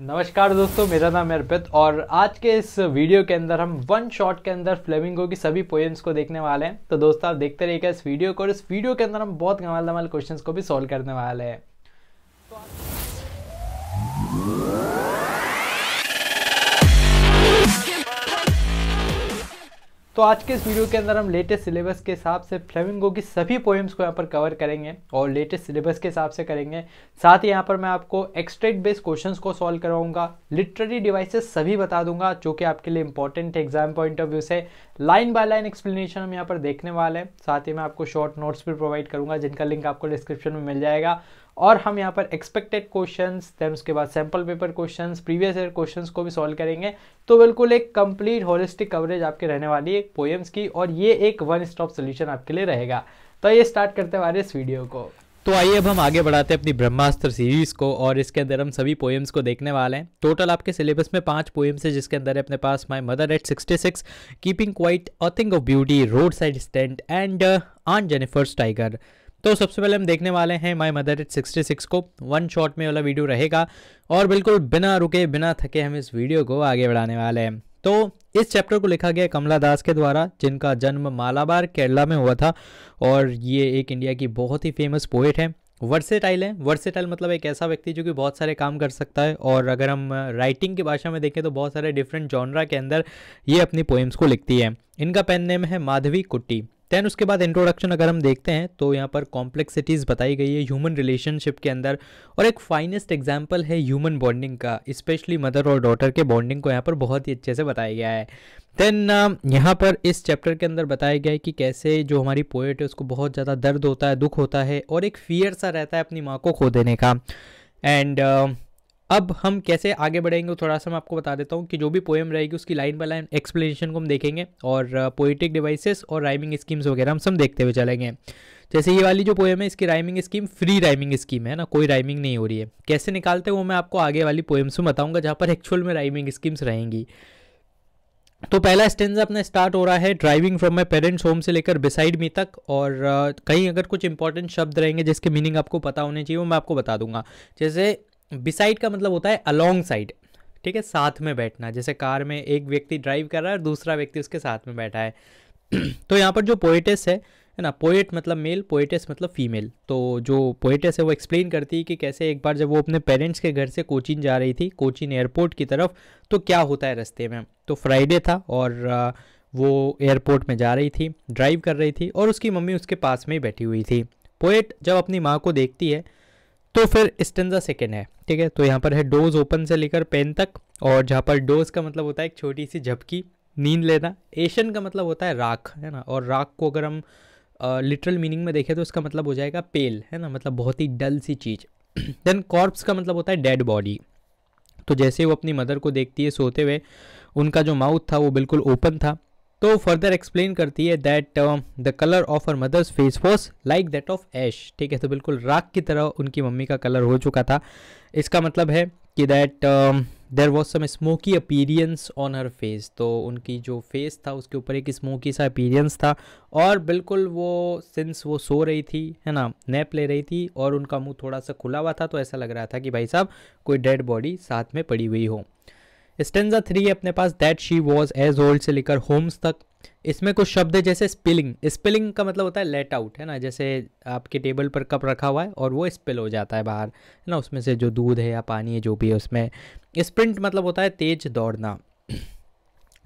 नमस्कार दोस्तों मेरा नाम अर्पित और आज के इस वीडियो के अंदर हम वन शॉट के अंदर फ्लेमिंगो की सभी पोएम्स को देखने वाले हैं तो दोस्तों आप देखते रहिएगा इस वीडियो को और इस वीडियो के अंदर हम बहुत गमाल धमाल क्वेश्चंस को भी सॉल्व करने वाले हैं तो आज के इस वीडियो के अंदर हम लेटेस्ट सिलेबस के हिसाब से फ्लेमिंगो की सभी पोएम्स को यहाँ पर कवर करेंगे और लेटेस्ट सिलेबस के हिसाब से करेंगे साथ ही यहाँ पर मैं आपको एक्सट्रेट बेस्ड क्वेश्चन को सॉल्व कराऊंगा लिटरेरी डिवाइसेस सभी बता दूंगा जो कि आपके लिए इंपॉर्टेंट है एग्जाम पॉइंट ऑफ व्यू से लाइन बाय लाइन एक्सप्लेनेशन हम यहाँ पर देखने वाले हैं साथ ही मैं आपको शॉर्ट नोट्स भी प्रोवाइड करूँगा जिनका लिंक आपको डिस्क्रिप्शन में मिल जाएगा और हम यहाँ पर एक्सपेक्टेड क्वेश्चन देन उसके बाद sample paper question previous year question को भी सॉल्व करेंगे तो बिल्कुल एक कंप्लीट होलिस्टिक कवरेज आपके रहने वाली है पोएम्स की और ये एक वन स्टॉप सोल्यूशन आपके लिए रहेगा तो ये स्टार्ट करते हमारे इस वीडियो को तो आइए अब हम आगे बढ़ाते हैं अपनी ब्रह्मास्त्र सीरीज को और इसके अंदर हम सभी पोएम्स को देखने वाले हैं टोटल आपके सिलेबस में पांच पोएम्स है जिसके अंदर है अपने पास my mother at 66 keeping quite a thing of beauty road side stand and aunt Jennifer's tiger तो सबसे पहले हम देखने वाले हैं माई मदर इट सिक्स को वन शॉट में वाला वीडियो रहेगा और बिल्कुल बिना रुके बिना थके हम इस वीडियो को आगे बढ़ाने वाले हैं तो इस चैप्टर को लिखा गया कमला दास के द्वारा जिनका जन्म मालाबार केरला में हुआ था और ये एक इंडिया की बहुत ही फेमस पोइट है वर्सेटाइल है वर्सेटाइल मतलब एक ऐसा व्यक्ति जो कि बहुत सारे काम कर सकता है और अगर हम राइटिंग की भाषा में देखें तो बहुत सारे डिफरेंट जॉनरा के अंदर ये अपनी पोएम्स को लिखती है इनका पेन नेम है माधवी कुट्टी दैन उसके बाद इंट्रोडक्शन अगर हम देखते हैं तो यहाँ पर कॉम्प्लेक्सिटीज़ बताई गई है ह्यूमन रिलेशनशिप के अंदर और एक फाइनेस्ट एग्जाम्पल है ह्यूमन बॉन्डिंग का स्पेशली मदर और डॉटर के बॉन्डिंग को यहाँ पर बहुत ही अच्छे से बताया गया है देन uh, यहाँ पर इस चैप्टर के अंदर बताया गया है कि कैसे जो हमारी पोएट है उसको बहुत ज़्यादा दर्द होता है दुख होता है और एक फियर सा रहता है अपनी माँ को खो देने का एंड uh, अब हम कैसे आगे बढ़ेंगे थोड़ा सा मैं आपको बता देता हूँ कि जो भी पोएम रहेगी उसकी लाइन बाय लाइन एक्सप्लेनेशन को हम देखेंगे और पोइटिक uh, डिवाइसेस और राइमिंग स्कीम्स वगैरह हम सब देखते हुए चलेंगे जैसे ये वाली जो पोएम है इसकी rhyming scheme free rhyming scheme है ना कोई राइमिंग नहीं हो रही है कैसे निकालते हैं वो मैं आपको आगे वाली पोएम्स में बताऊँगा जहाँ पर एक्चुअल में राइमिंग स्कीम्स रहेंगी तो पहला स्टेंज अपना स्टार्ट हो रहा है driving from my parents home से लेकर बिसाइड मी तक और uh, कहीं अगर कुछ इंपॉर्टेंट शब्द रहेंगे जिसके मीनिंग आपको पता होने चाहिए वो मैं आपको बता दूंगा जैसे बिसाइड का मतलब होता है अलोंग साइड ठीक है साथ में बैठना जैसे कार में एक व्यक्ति ड्राइव कर रहा है और दूसरा व्यक्ति उसके साथ में बैठा है तो यहाँ पर जो पोइटेस है है ना पोइट मतलब मेल पोइटेस मतलब फीमेल तो जो पोइटेस है वो एक्सप्लेन करती है कि कैसे एक बार जब वो अपने पेरेंट्स के घर से कोचिन जा रही थी कोचिन एयरपोर्ट की तरफ तो क्या होता है रस्ते में तो फ्राइडे था और वो एयरपोर्ट में जा रही थी ड्राइव कर रही थी और उसकी मम्मी उसके पास में ही बैठी हुई थी पोएट जब अपनी माँ को देखती है तो फिर स्टेंजा सेकेंड है ठीक है तो यहाँ पर है डोज ओपन से लेकर पेन तक और जहाँ पर डोज का मतलब होता है एक छोटी सी झपकी नींद लेना एशियन का मतलब होता है राख है ना और राख को अगर हम लिटरल uh, मीनिंग में देखें तो इसका मतलब हो जाएगा पेल है ना मतलब बहुत ही डल सी चीज़ देन कॉर्प्स का मतलब होता है डेड बॉडी तो जैसे वो अपनी मदर को देखती है सोते हुए उनका जो माउथ था वो बिल्कुल ओपन था तो फर्दर एक्सप्लेन करती है that the colour of her mother's face was like that of ash ठीक है तो बिल्कुल राख की तरह उनकी मम्मी का कलर हो चुका था इसका मतलब है कि that there was some smoky appearance on her face तो उनकी जो फेस था उसके ऊपर एक स्मोकी सा अपीरियंस था और बिल्कुल वो सिंस वो सो रही थी है ना नैप ले रही थी और उनका मुंह थोड़ा सा खुला हुआ था तो ऐसा लग रहा था कि भाई साहब कोई डेड बॉडी साथ में पड़ी हुई हो स्टेंजा थ्री है अपने पास that she was as old से लेकर होम्स तक इसमें कुछ शब्द है जैसे स्पिलिंग स्पिलिंग का मतलब होता है लेट आउट है ना जैसे आपके टेबल पर कप रखा हुआ है और वो स्पिल हो जाता है बाहर है ना उसमें से जो दूध है या पानी है जो भी है उसमें स्प्रिंट मतलब होता है तेज दौड़ना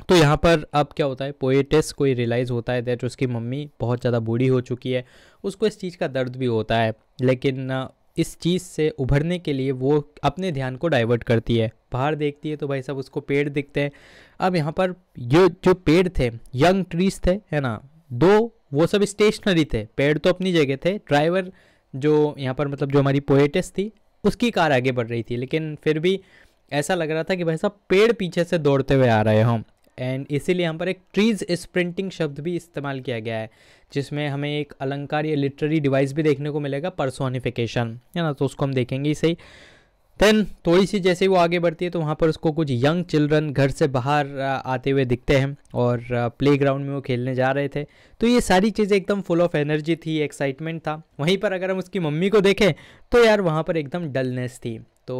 तो यहाँ पर अब क्या होता है पोएटिस कोई रियलाइज़ होता है दैट उसकी मम्मी बहुत ज़्यादा बूढ़ी हो चुकी है उसको इस चीज़ का दर्द भी होता है लेकिन इस चीज़ से उभरने के लिए वो अपने ध्यान को डाइवर्ट करती है बाहर देखती है तो भाई साहब उसको पेड़ दिखते हैं अब यहाँ पर ये जो पेड़ थे यंग ट्रीज थे है ना दो वो सब स्टेशनरी थे पेड़ तो अपनी जगह थे ड्राइवर जो यहाँ पर मतलब जो हमारी पोएटिस थी उसकी कार आगे बढ़ रही थी लेकिन फिर भी ऐसा लग रहा था कि भाई साहब पेड़ पीछे से दौड़ते हुए आ रहे हों एंड इसीलिए यहाँ पर एक ट्रीज स्प्रिंटिंग शब्द भी इस्तेमाल किया गया है जिसमें हमें एक अलंकार या लिटरेरी डिवाइस भी देखने को मिलेगा पर्सोनिफिकेशन है ना तो उसको हम देखेंगे ही सही देन थोड़ी सी जैसे वो आगे बढ़ती है तो वहाँ पर उसको कुछ यंग चिल्ड्रन घर से बाहर आते हुए दिखते हैं और प्ले ग्राउंड में वो खेलने जा रहे थे तो ये सारी चीज़ें एकदम फुल ऑफ एनर्जी थी एक्साइटमेंट था वहीं पर अगर हम उसकी मम्मी को देखें तो यार वहाँ पर एकदम डलनेस थी तो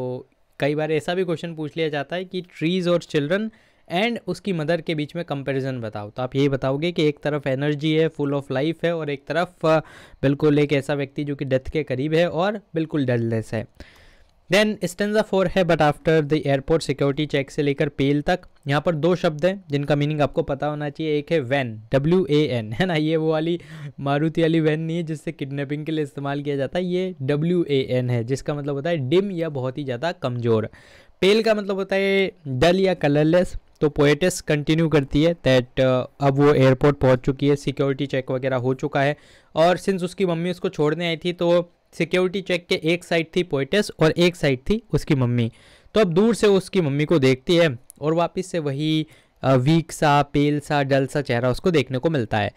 कई बार ऐसा भी क्वेश्चन पूछ लिया जाता है कि ट्रीज़ और चिल्ड्रन एंड उसकी मदर के बीच में कंपैरिजन बताओ तो आप यही बताओगे कि एक तरफ एनर्जी है फुल ऑफ लाइफ है और एक तरफ बिल्कुल एक ऐसा व्यक्ति जो कि डेथ के करीब है और बिल्कुल डलनेस है देन स्टेंजा फोर है but after the airport security check से लेकर पेल तक यहाँ पर दो शब्द हैं जिनका मीनिंग आपको पता होना चाहिए एक है वैन डब्ल्यू ए एन है ना ये वो वाली मारुति वाली वैन नहीं है जिससे किडनैपिंग के लिए इस्तेमाल किया जाता है ये डब्ल्यू ए एन है जिसका मतलब होता है डिम या बहुत ही ज़्यादा कमज़ोर पेल का मतलब होता है डल या कलरलेस तो पोएटस कंटिन्यू करती है दैट uh, अब वो एयरपोर्ट पहुंच चुकी है सिक्योरिटी चेक वगैरह हो चुका है और सिंस उसकी मम्मी उसको छोड़ने आई थी तो सिक्योरिटी चेक के एक साइड थी पोएटस और एक साइड थी उसकी मम्मी तो अब दूर से उसकी मम्मी को देखती है और वापस से वही वीक uh, सा पेल सा डल सा चेहरा उसको देखने को मिलता है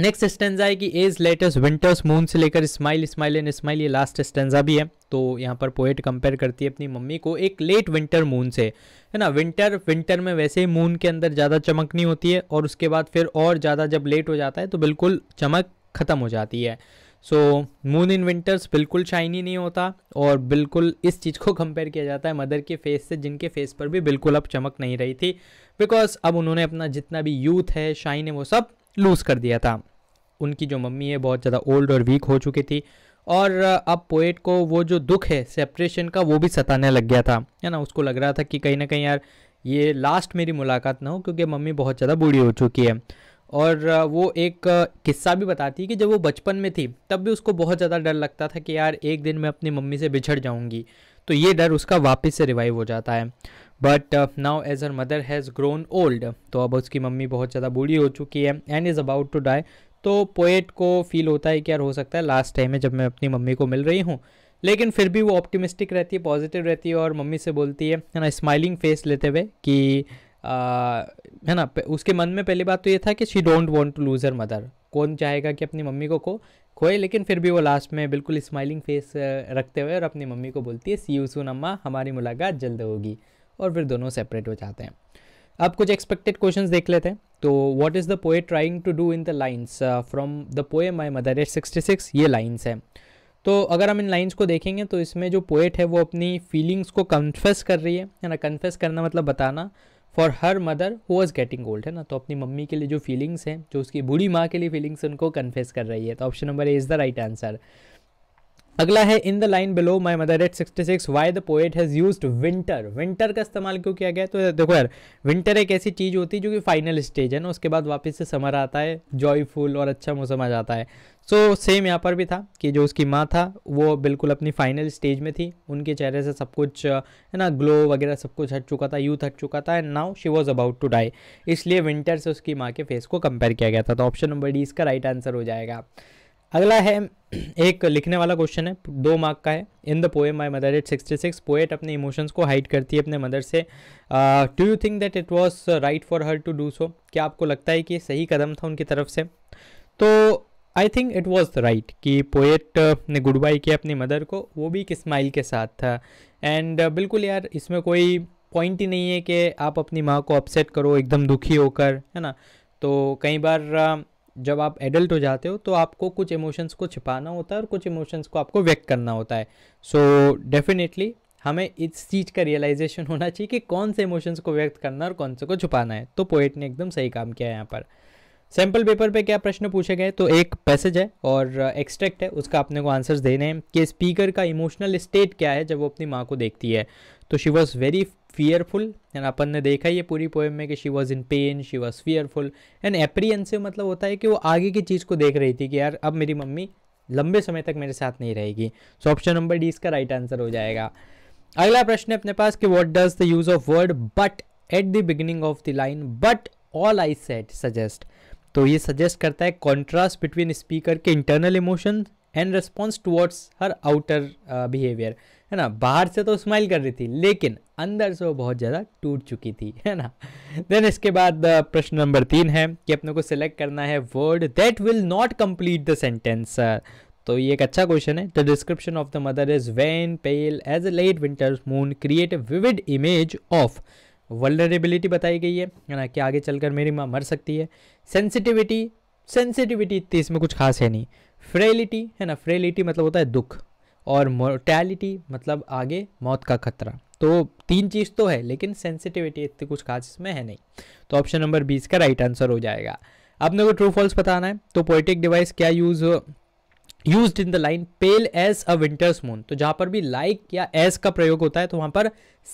नेक्स्ट स्टेंजा है कि एज लेटेस्ट विंटर्स मून से लेकर स्माइल स्माइल एंड स्माइल ये लास्ट स्टेंजा भी है तो यहाँ पर पोएट कंपेयर करती है अपनी मम्मी को एक लेट विंटर मून से है ना विंटर विंटर में वैसे ही मून के अंदर ज़्यादा चमक नहीं होती है और उसके बाद फिर और ज़्यादा जब लेट हो जाता है तो बिल्कुल चमक ख़त्म हो जाती है सो मून इन विंटर्स बिल्कुल शाइनी नहीं होता और बिल्कुल इस चीज़ को कंपेयर किया जाता है मदर के फेस से जिनके फेस पर भी बिल्कुल अब चमक नहीं रही थी बिकॉज अब उन्होंने अपना जितना भी यूथ है शाइन है वो सब लूज़ कर दिया था उनकी जो मम्मी है बहुत ज़्यादा ओल्ड और वीक हो चुकी थी और अब पोएट को वो जो दुख है सेपरेशन का वो भी सताने लग गया था है ना उसको लग रहा था कि कहीं ना कहीं यार ये लास्ट मेरी मुलाकात ना हो क्योंकि मम्मी बहुत ज़्यादा बूढ़ी हो चुकी है और वो एक किस्सा भी बताती है कि जब वो बचपन में थी तब भी उसको बहुत ज़्यादा डर लगता था कि यार एक दिन मैं अपनी मम्मी से बिछड़ जाऊँगी तो ये डर उसका वापस से रिवाइव हो जाता है but now as her mother has grown old तो अब उसकी मम्मी बहुत ज़्यादा बूढ़ी हो चुकी है and is about to die तो पोएट को फील होता है कि यार हो सकता है लास्ट टाइम है जब मैं अपनी मम्मी को मिल रही हूँ लेकिन फिर भी वो ऑप्टिमिस्टिक रहती है पॉजिटिव रहती है और मम्मी से बोलती है ना स्माइलिंग फेस लेते हुए कि है ना उसके मन में पहली बात तो ये था कि she don't want to lose her mother कौन चाहेगा कि अपनी मम्मी को खो खोए लेकिन फिर भी वो लास्ट में बिल्कुल स्माइलिंग फेस रखते हुए और अपनी मम्मी को बोलती है सी यू सून अम्मा हमारी मुलाकात जल्द होगी और फिर दोनों सेपरेट हो जाते हैं अब कुछ एक्सपेक्टेड क्वेश्चंस देख लेते हैं तो what is the poet trying to do in the lines from the poem my mother at sixty six ये लाइन्स हैं तो अगर हम इन लाइन्स को देखेंगे तो इसमें जो पोएट है वो अपनी फीलिंग्स को कन्फेस कर रही है है ना कन्फेस करना मतलब बताना for her mother who was getting old है ना तो अपनी मम्मी के लिए जो फीलिंग्स हैं जो उसकी बूढ़ी माँ के लिए फीलिंग्स उनको कन्फेस कर रही है तो option number A is the right answer अगला है in the line below my mother at sixty six why the poet has use winter winter का इस्तेमाल क्यों किया गया तो देखो यार विंटर एक ऐसी चीज़ होती है जो कि फाइनल स्टेज है ना उसके बाद वापस से समर आता है जॉयफुल और अच्छा मौसम आ जाता है सो so, सेम यहाँ पर भी था कि जो उसकी माँ था वो बिल्कुल अपनी फाइनल स्टेज में थी उनके चेहरे से सब कुछ है ना ग्लो वगैरह सब कुछ हट चुका था यूथ हट चुका था and now she was about to die इसलिए विंटर से उसकी माँ के फेस को कंपेयर किया गया था तो ऑप्शन नंबर डी इसका राइट आंसर हो जाएगा अगला है एक लिखने वाला क्वेश्चन है दो मार्क का है in the poem my mother at sixty six poet अपने इमोशंस को हाइड करती है अपने मदर से do you think that it was right for her to do so क्या आपको लगता है कि सही कदम था उनकी तरफ से तो I think it was right कि पोएट uh, ने गुड बाई किया अपनी मदर को वो भी एक स्माइल के साथ था एंड uh, बिल्कुल यार इसमें कोई पॉइंट ही नहीं है कि आप अपनी माँ को अपसेट करो एकदम दुखी होकर है ना तो कई बार uh, जब आप एडल्ट हो जाते हो तो आपको कुछ इमोशंस को छिपाना होता है और कुछ इमोशंस को आपको व्यक्त करना होता है सो so, डेफिनेटली हमें इस चीज़ का रियलाइजेशन होना चाहिए कि कौन से इमोशंस को व्यक्त करना और कौन से को छुपाना है तो पोएट ने एकदम सही काम किया है यहाँ पर सैम्पल पेपर पे क्या प्रश्न पूछे गए तो एक पैसेज है और एक्सट्रैक्ट है उसका अपने को आंसर्स देने हैं कि स्पीकर का इमोशनल स्टेट क्या है जब वो अपनी माँ को देखती है तो she was very fearful and अपन ने देखा ये पूरी पोएम में कि she was in pain she was fearful and apprehensive मतलब होता है कि वो आगे की चीज़ को देख रही थी कि यार अब मेरी मम्मी लंबे समय तक मेरे साथ नहीं रहेगी सो ऑप्शन नंबर डी इसका राइट आंसर हो जाएगा अगला प्रश्न है अपने पास कि what does the use of word but at the beginning of the line but all I set suggest तो ये सजेस्ट करता है कॉन्ट्रास्ट बिटवीन स्पीकर के internal emotion and response towards her outer behaviour है ना बाहर से तो स्माइल कर रही थी लेकिन अंदर से वो बहुत ज़्यादा टूट चुकी थी है ना देन इसके बाद uh, प्रश्न नंबर तीन है कि अपने को सिलेक्ट करना है word that will not complete the sentence तो ये एक अच्छा क्वेश्चन है the description of the mother is wan pale as a late winters moon create a vivid image of vulnerability बताई गई है है ना कि आगे चलकर मेरी माँ मर सकती है सेंसिटिविटी सेंसिटिविटी इतनी इसमें कुछ खास है नहीं फ्रेलिटी है ना फ्रेलिटी मतलब होता है दुख और मोर्टैलिटी मतलब आगे मौत का खतरा तो तीन चीज़ तो है लेकिन सेंसिटिविटी इतनी कुछ खास इसमें है नहीं तो ऑप्शन नंबर बीस का राइट आंसर हो जाएगा आपने को ट्रू फॉल्स बताना है तो पोइटिक डिवाइस क्या use use in the line pale as a winters moon तो जहाँ पर भी लाइक like या एज का प्रयोग होता है तो वहाँ पर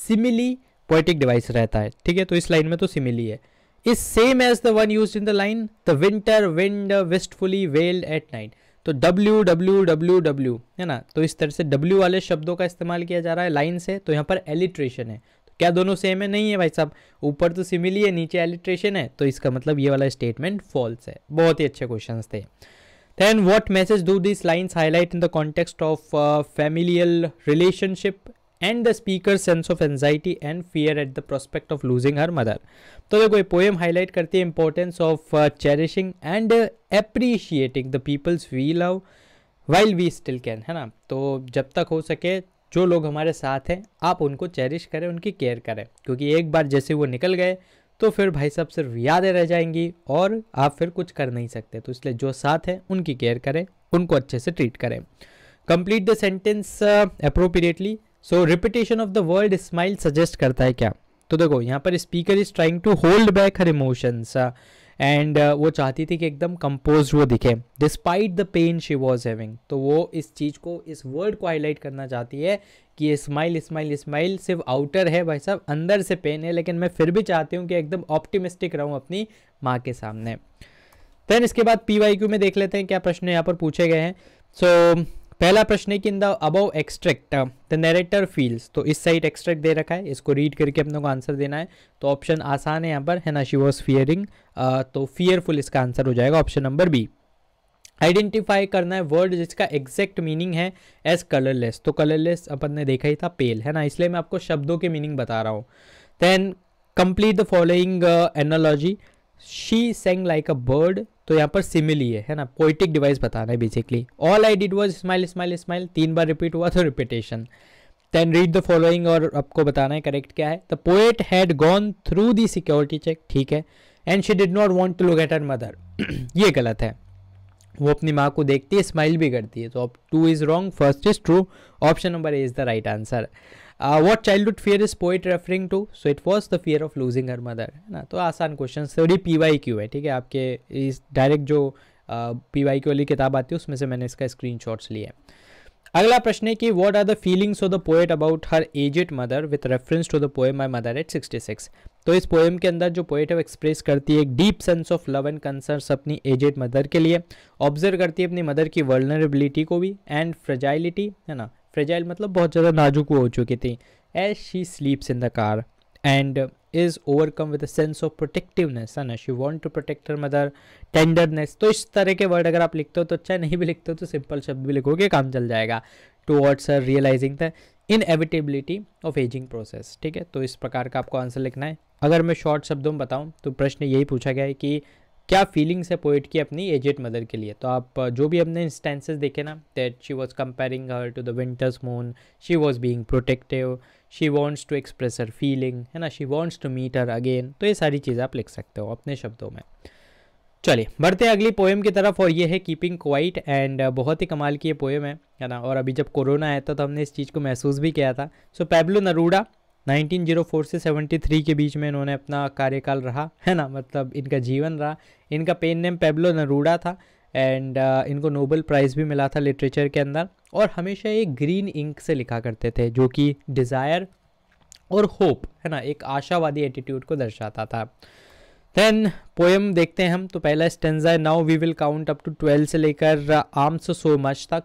सिमिली पोइटिक डिवाइस रहता है ठीक है तो इस लाइन में तो सिमिली है is same as the one use in the line the winter wind wastefully wailed at night तो डब्ल्यू डब्ल्यू डब्ल्यू डब्ल्यू है ना तो इस तरह से डब्ल्यू वाले शब्दों का इस्तेमाल किया जा रहा है लाइन से तो यहाँ पर एलिट्रेशन है तो क्या दोनों सेम है नहीं है भाई साहब ऊपर तो सिमिली है नीचे एलिट्रेशन है तो इसका मतलब ये वाला स्टेटमेंट फॉल्स है बहुत ही अच्छे क्वेश्चन थे then what message do these lines highlight in the context of uh, familial relationship and the speaker sense of anxiety and fear at the prospect of losing her mother तो देखो ये poem highlight करती है importance of cherishing and appreciating the peoples we love while we still can है ना तो जब तक हो सके जो लोग हमारे साथ हैं आप उनको चेरिश करें उनकी केयर करें क्योंकि एक बार जैसे वो निकल गए तो फिर भाई साहब सिर्फ यादें रह जाएंगी और आप फिर कुछ कर नहीं सकते तो इसलिए जो साथ हैं उनकी केयर करें उनको अच्छे से ट्रीट करें complete the sentence appropriately so repetition of the world smile suggest करता है क्या तो देखो यहाँ पर speaker is trying to hold back her emotions and वो चाहती थी कि एकदम कंपोज वो दिखे despite the pain she was having तो वो इस चीज़ को इस वर्ड को हाईलाइट करना चाहती है कि ये स्माइल स्माइल स्माइल सिर्फ आउटर है भाई साहब अंदर से पेन है लेकिन मैं फिर भी चाहती हूँ कि एकदम ऑप्टिमिस्टिक रहूँ अपनी माँ के सामने देन इसके बाद पी में देख लेते हैं क्या प्रश्न यहाँ पर पूछे गए हैं सो so, पहला प्रश्न है कि in the above extract the narrator feels तो इस साइड एक्सट्रैक्ट दे रखा है इसको रीड करके अपने को आंसर देना है तो ऑप्शन आसान है यहाँ पर है ना शी वॉज फियरिंग तो फियरफुल इसका आंसर हो जाएगा ऑप्शन नंबर बी आइडेंटिफाई करना है वर्ड जिसका एग्जैक्ट मीनिंग है एज कलरलेस तो कलरलेस अपन ने देखा ही था पेल है ना इसलिए मैं आपको शब्दों के मीनिंग बता रहा हूँ then complete the following analogy she sang like a bird तो यहाँ पर सिमिली है है ना पोइटिक डिवाइस बताना है basically all I did was smile smile smile तीन बार रिपीट हुआ तो repetition then read the following और आपको बताना है करेक्ट क्या है the poet had gone through the security check ठीक है and she did not want to look at her mother ये गलत है वो अपनी माँ को देखती है स्माइल भी करती है तो two is wrong first is true option number A is the right answer uh, what childhood fear is poet referring to so it was the fear of losing her mother है ना तो आसान question थोड़ी P Y Q है ठीक है आपके इस डायरेक्ट जो पी वाई क्यू वाली किताब आती है उसमें से मैंने इसका स्क्रीन शॉट्स है अगला प्रश्न है कि what are the feelings of the poet about her aged mother with reference to the poem my mother at 66 तो इस पोएम के अंदर जो पोएट है वो एक्सप्रेस करती है एक deep sense of love and concern अपनी एजेड मदर के लिए ऑब्जर्व करती है अपनी मदर की वर्नरेबिलिटी को भी एंड फ्रेजाइलिटी है ना फ्रेजाइल मतलब बहुत ज़्यादा नाजुक हो चुकी थी as she sleeps in the car and is overcome with sense of protectiveness है ना she want to protect her mother tenderness तो इस तरह के वर्ड अगर आप लिखते हो तो अच्छा नहीं भी लिखते हो तो सिंपल शब्द भी लिखोगे काम चल जाएगा two words are realising the inevitability of ageing process ठीक है तो इस प्रकार का आपको आंसर लिखना है अगर मैं शॉर्ट शब्दों में बताऊँ तो प्रश्न यही पूछा गया है कि क्या फीलिंग्स है पोइट की अपनी एजेड मदर के लिए तो आप जो भी अपने इंस्टेंसेस देखे ना that she was comparing her to the winters moon she was being protective she wants to express her feeling है ना she wants to meet her again तो ये सारी चीज़ें आप लिख सकते हो अपने शब्दों में चलिए बढ़ते हैं अगली पोएम की तरफ और ये है कीपिंग क्वाइट एंड बहुत ही कमाल की ये पोएम है है ना और अभी जब कोरोना आया था तो हमने इस चीज़ को महसूस भी किया था सो so, पैब्लो नरूडा 1904 से 73 के बीच में इन्होंने अपना कार्यकाल रहा है ना मतलब इनका जीवन रहा इनका पेन नेम पेब्लो नरूडा था एंड uh, इनको नोबल प्राइज़ भी मिला था लिटरेचर के अंदर और हमेशा ये ग्रीन इंक से लिखा करते थे जो कि डिज़ायर और होप है ना एक आशावादी एटीट्यूड को दर्शाता था देन पोएम देखते हैं हम तो पहला स्टेंजा है now we will count up to twelve से लेकर आर्म्स सो मच तक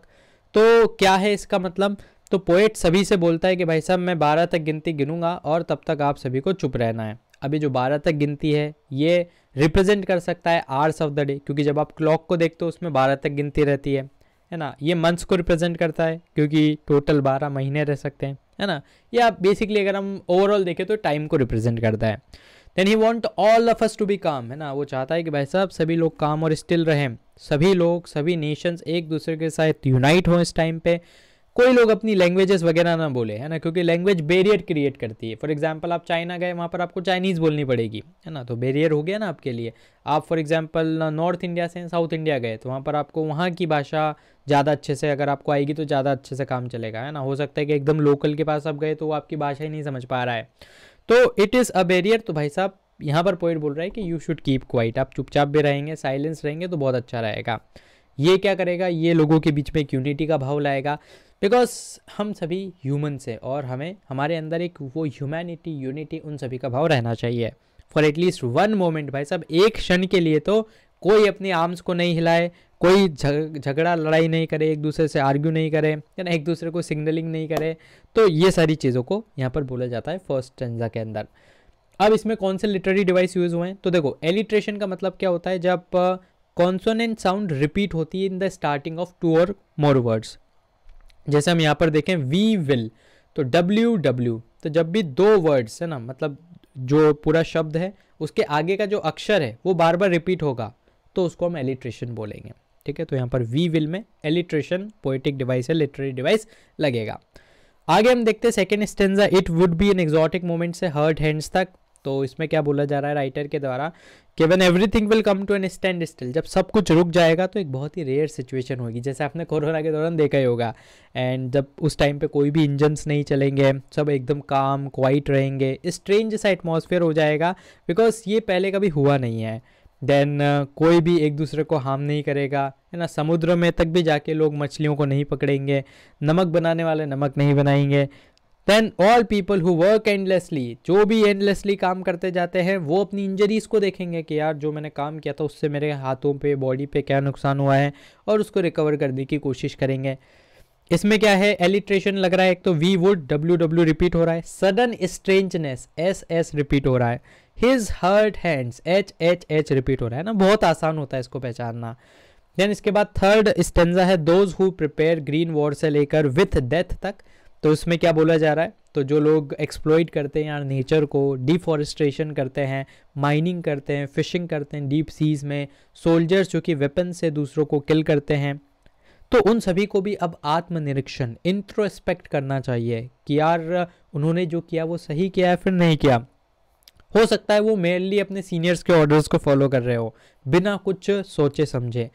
तो क्या है इसका मतलब तो पोएट सभी से बोलता है कि भाई साहब मैं बारह तक गिनती गिनूंगा और तब तक आप सभी को चुप रहना है अभी जो बारह तक गिनती है ये रिप्रेजेंट कर सकता है आर्स ऑफ द डे क्योंकि जब आप क्लॉक को देखते हो उसमें बारह तक गिनती रहती है है ना ये मंथ्स को रिप्रेजेंट करता है क्योंकि टोटल बारह महीने रह सकते हैं है ना या बेसिकली अगर हम ओवरऑल देखें तो टाइम को रिप्रेजेंट करता है then he want all of us to be काम है ना वो चाहता है कि भाई साहब सभी लोग काम और स्टिल रहें सभी लोग सभी नेशंस एक दूसरे के साथ यूनाइट हों इस टाइम पर कोई लोग अपनी लैंग्वेजेस वगैरह ना बोले है ना क्योंकि लैंग्वेज बैरियर क्रिएट करती है फॉर एग्जांपल आप चाइना गए वहाँ पर आपको चाइनीज़ बोलनी पड़ेगी है ना तो बैरियर हो गया ना आपके लिए आप फॉर एग्जांपल नॉर्थ इंडिया से साउथ इंडिया गए तो वहाँ पर आपको वहाँ की भाषा ज़्यादा अच्छे से अगर आपको आएगी तो ज़्यादा अच्छे से काम चलेगा है ना हो सकता है कि एकदम लोकल के पास आप गए तो वो आपकी भाषा ही नहीं समझ पा रहा है तो इट इज़ अ बैरियर तो भाई साहब यहाँ पर पॉइंट बोल रहा है कि यू शुड कीप क्वाइट आप चुपचाप भी रहेंगे साइलेंस रहेंगे तो बहुत अच्छा रहेगा ये क्या करेगा ये लोगों के बीच में एक यूनिटी का भाव लाएगा बिकॉज हम सभी ह्यूमन से और हमें हमारे अंदर एक वो ह्यूमैनिटी यूनिटी उन सभी का भाव रहना चाहिए फॉर एटलीस्ट वन मोमेंट भाई साहब एक क्षण के लिए तो कोई अपने आर्म्स को नहीं हिलाए कोई झगड़ा लड़ाई नहीं करे एक दूसरे से आर्ग्यू नहीं करे या ना एक दूसरे को सिग्नलिंग नहीं करे तो ये सारी चीज़ों को यहाँ पर बोला जाता है फर्स्ट टेंजा के अंदर अब इसमें कौन से लिटरेरी डिवाइस यूज़ हुए हैं तो देखो एलिट्रेशन का मतलब क्या होता है जब कॉन्सोनेंट साउंड रिपीट होती है in the starting of two और मोर वर्ड्स जैसे हम यहाँ पर देखें वी विल तो डब्ल्यू डब्ल्यू तो जब भी दो वर्ड्स है ना मतलब जो पूरा शब्द है उसके आगे का जो अक्षर है वो बार बार रिपीट होगा तो उसको हम एलिट्रेशन बोलेंगे ठीक है तो यहाँ पर वी विल में एलिट्रेशन पोएटिक डिवाइस है लिटरेरी डिवाइस लगेगा आगे हम देखते हैं second stanza it would be an exotic moment से हर्ट हैंड्स तक तो इसमें क्या बोला जा रहा है राइटर के द्वारा कि one everything will come to an standstill जब सब कुछ रुक जाएगा तो एक बहुत ही रेयर सिचुएशन होगी जैसे आपने कोरोना के दौरान देखा ही होगा एंड जब उस टाइम पे कोई भी इंजन्स नहीं चलेंगे सब एकदम काम क्वाइट रहेंगे स्ट्रेंज सा एटमोसफेयर हो जाएगा बिकॉज ये पहले कभी हुआ नहीं है देन uh, कोई भी एक दूसरे को हार्म नहीं करेगा है ना समुद्र में तक भी जाके लोग मछलियों को नहीं पकड़ेंगे नमक बनाने वाले नमक नहीं बनाएंगे then all people who work endlessly जो भी एंडलेसली काम करते जाते हैं वो अपनी इंजरीज को देखेंगे कि यार जो मैंने काम किया था उससे मेरे हाथों पे बॉडी पे क्या नुकसान हुआ है और उसको रिकवर करने की कोशिश करेंगे इसमें क्या है एलिट्रेशन लग रहा है एक तो we would W W repeat हो रहा है sudden strangeness S S repeat हो रहा है his hurt hands H H H repeat हो रहा है ना बहुत आसान होता है इसको पहचानना देन इसके बाद थर्ड स्टेंजा है those who prepare green war से लेकर विथ डेथ तक तो उसमें क्या बोला जा रहा है तो जो लोग एक्सप्लोइट करते हैं यार नेचर को डिफॉरेस्ट्रेशन करते हैं माइनिंग करते हैं फिशिंग करते हैं डीप सीज में सोल्जर्स जो कि वेपन से दूसरों को किल करते हैं तो उन सभी को भी अब आत्मनिरीक्षण इंट्रोस्पेक्ट करना चाहिए कि यार उन्होंने जो किया वो सही किया है फिर नहीं किया हो सकता है वो मेनली अपने सीनियर्स के ऑर्डर्स को फॉलो कर रहे हो बिना कुछ सोचे समझे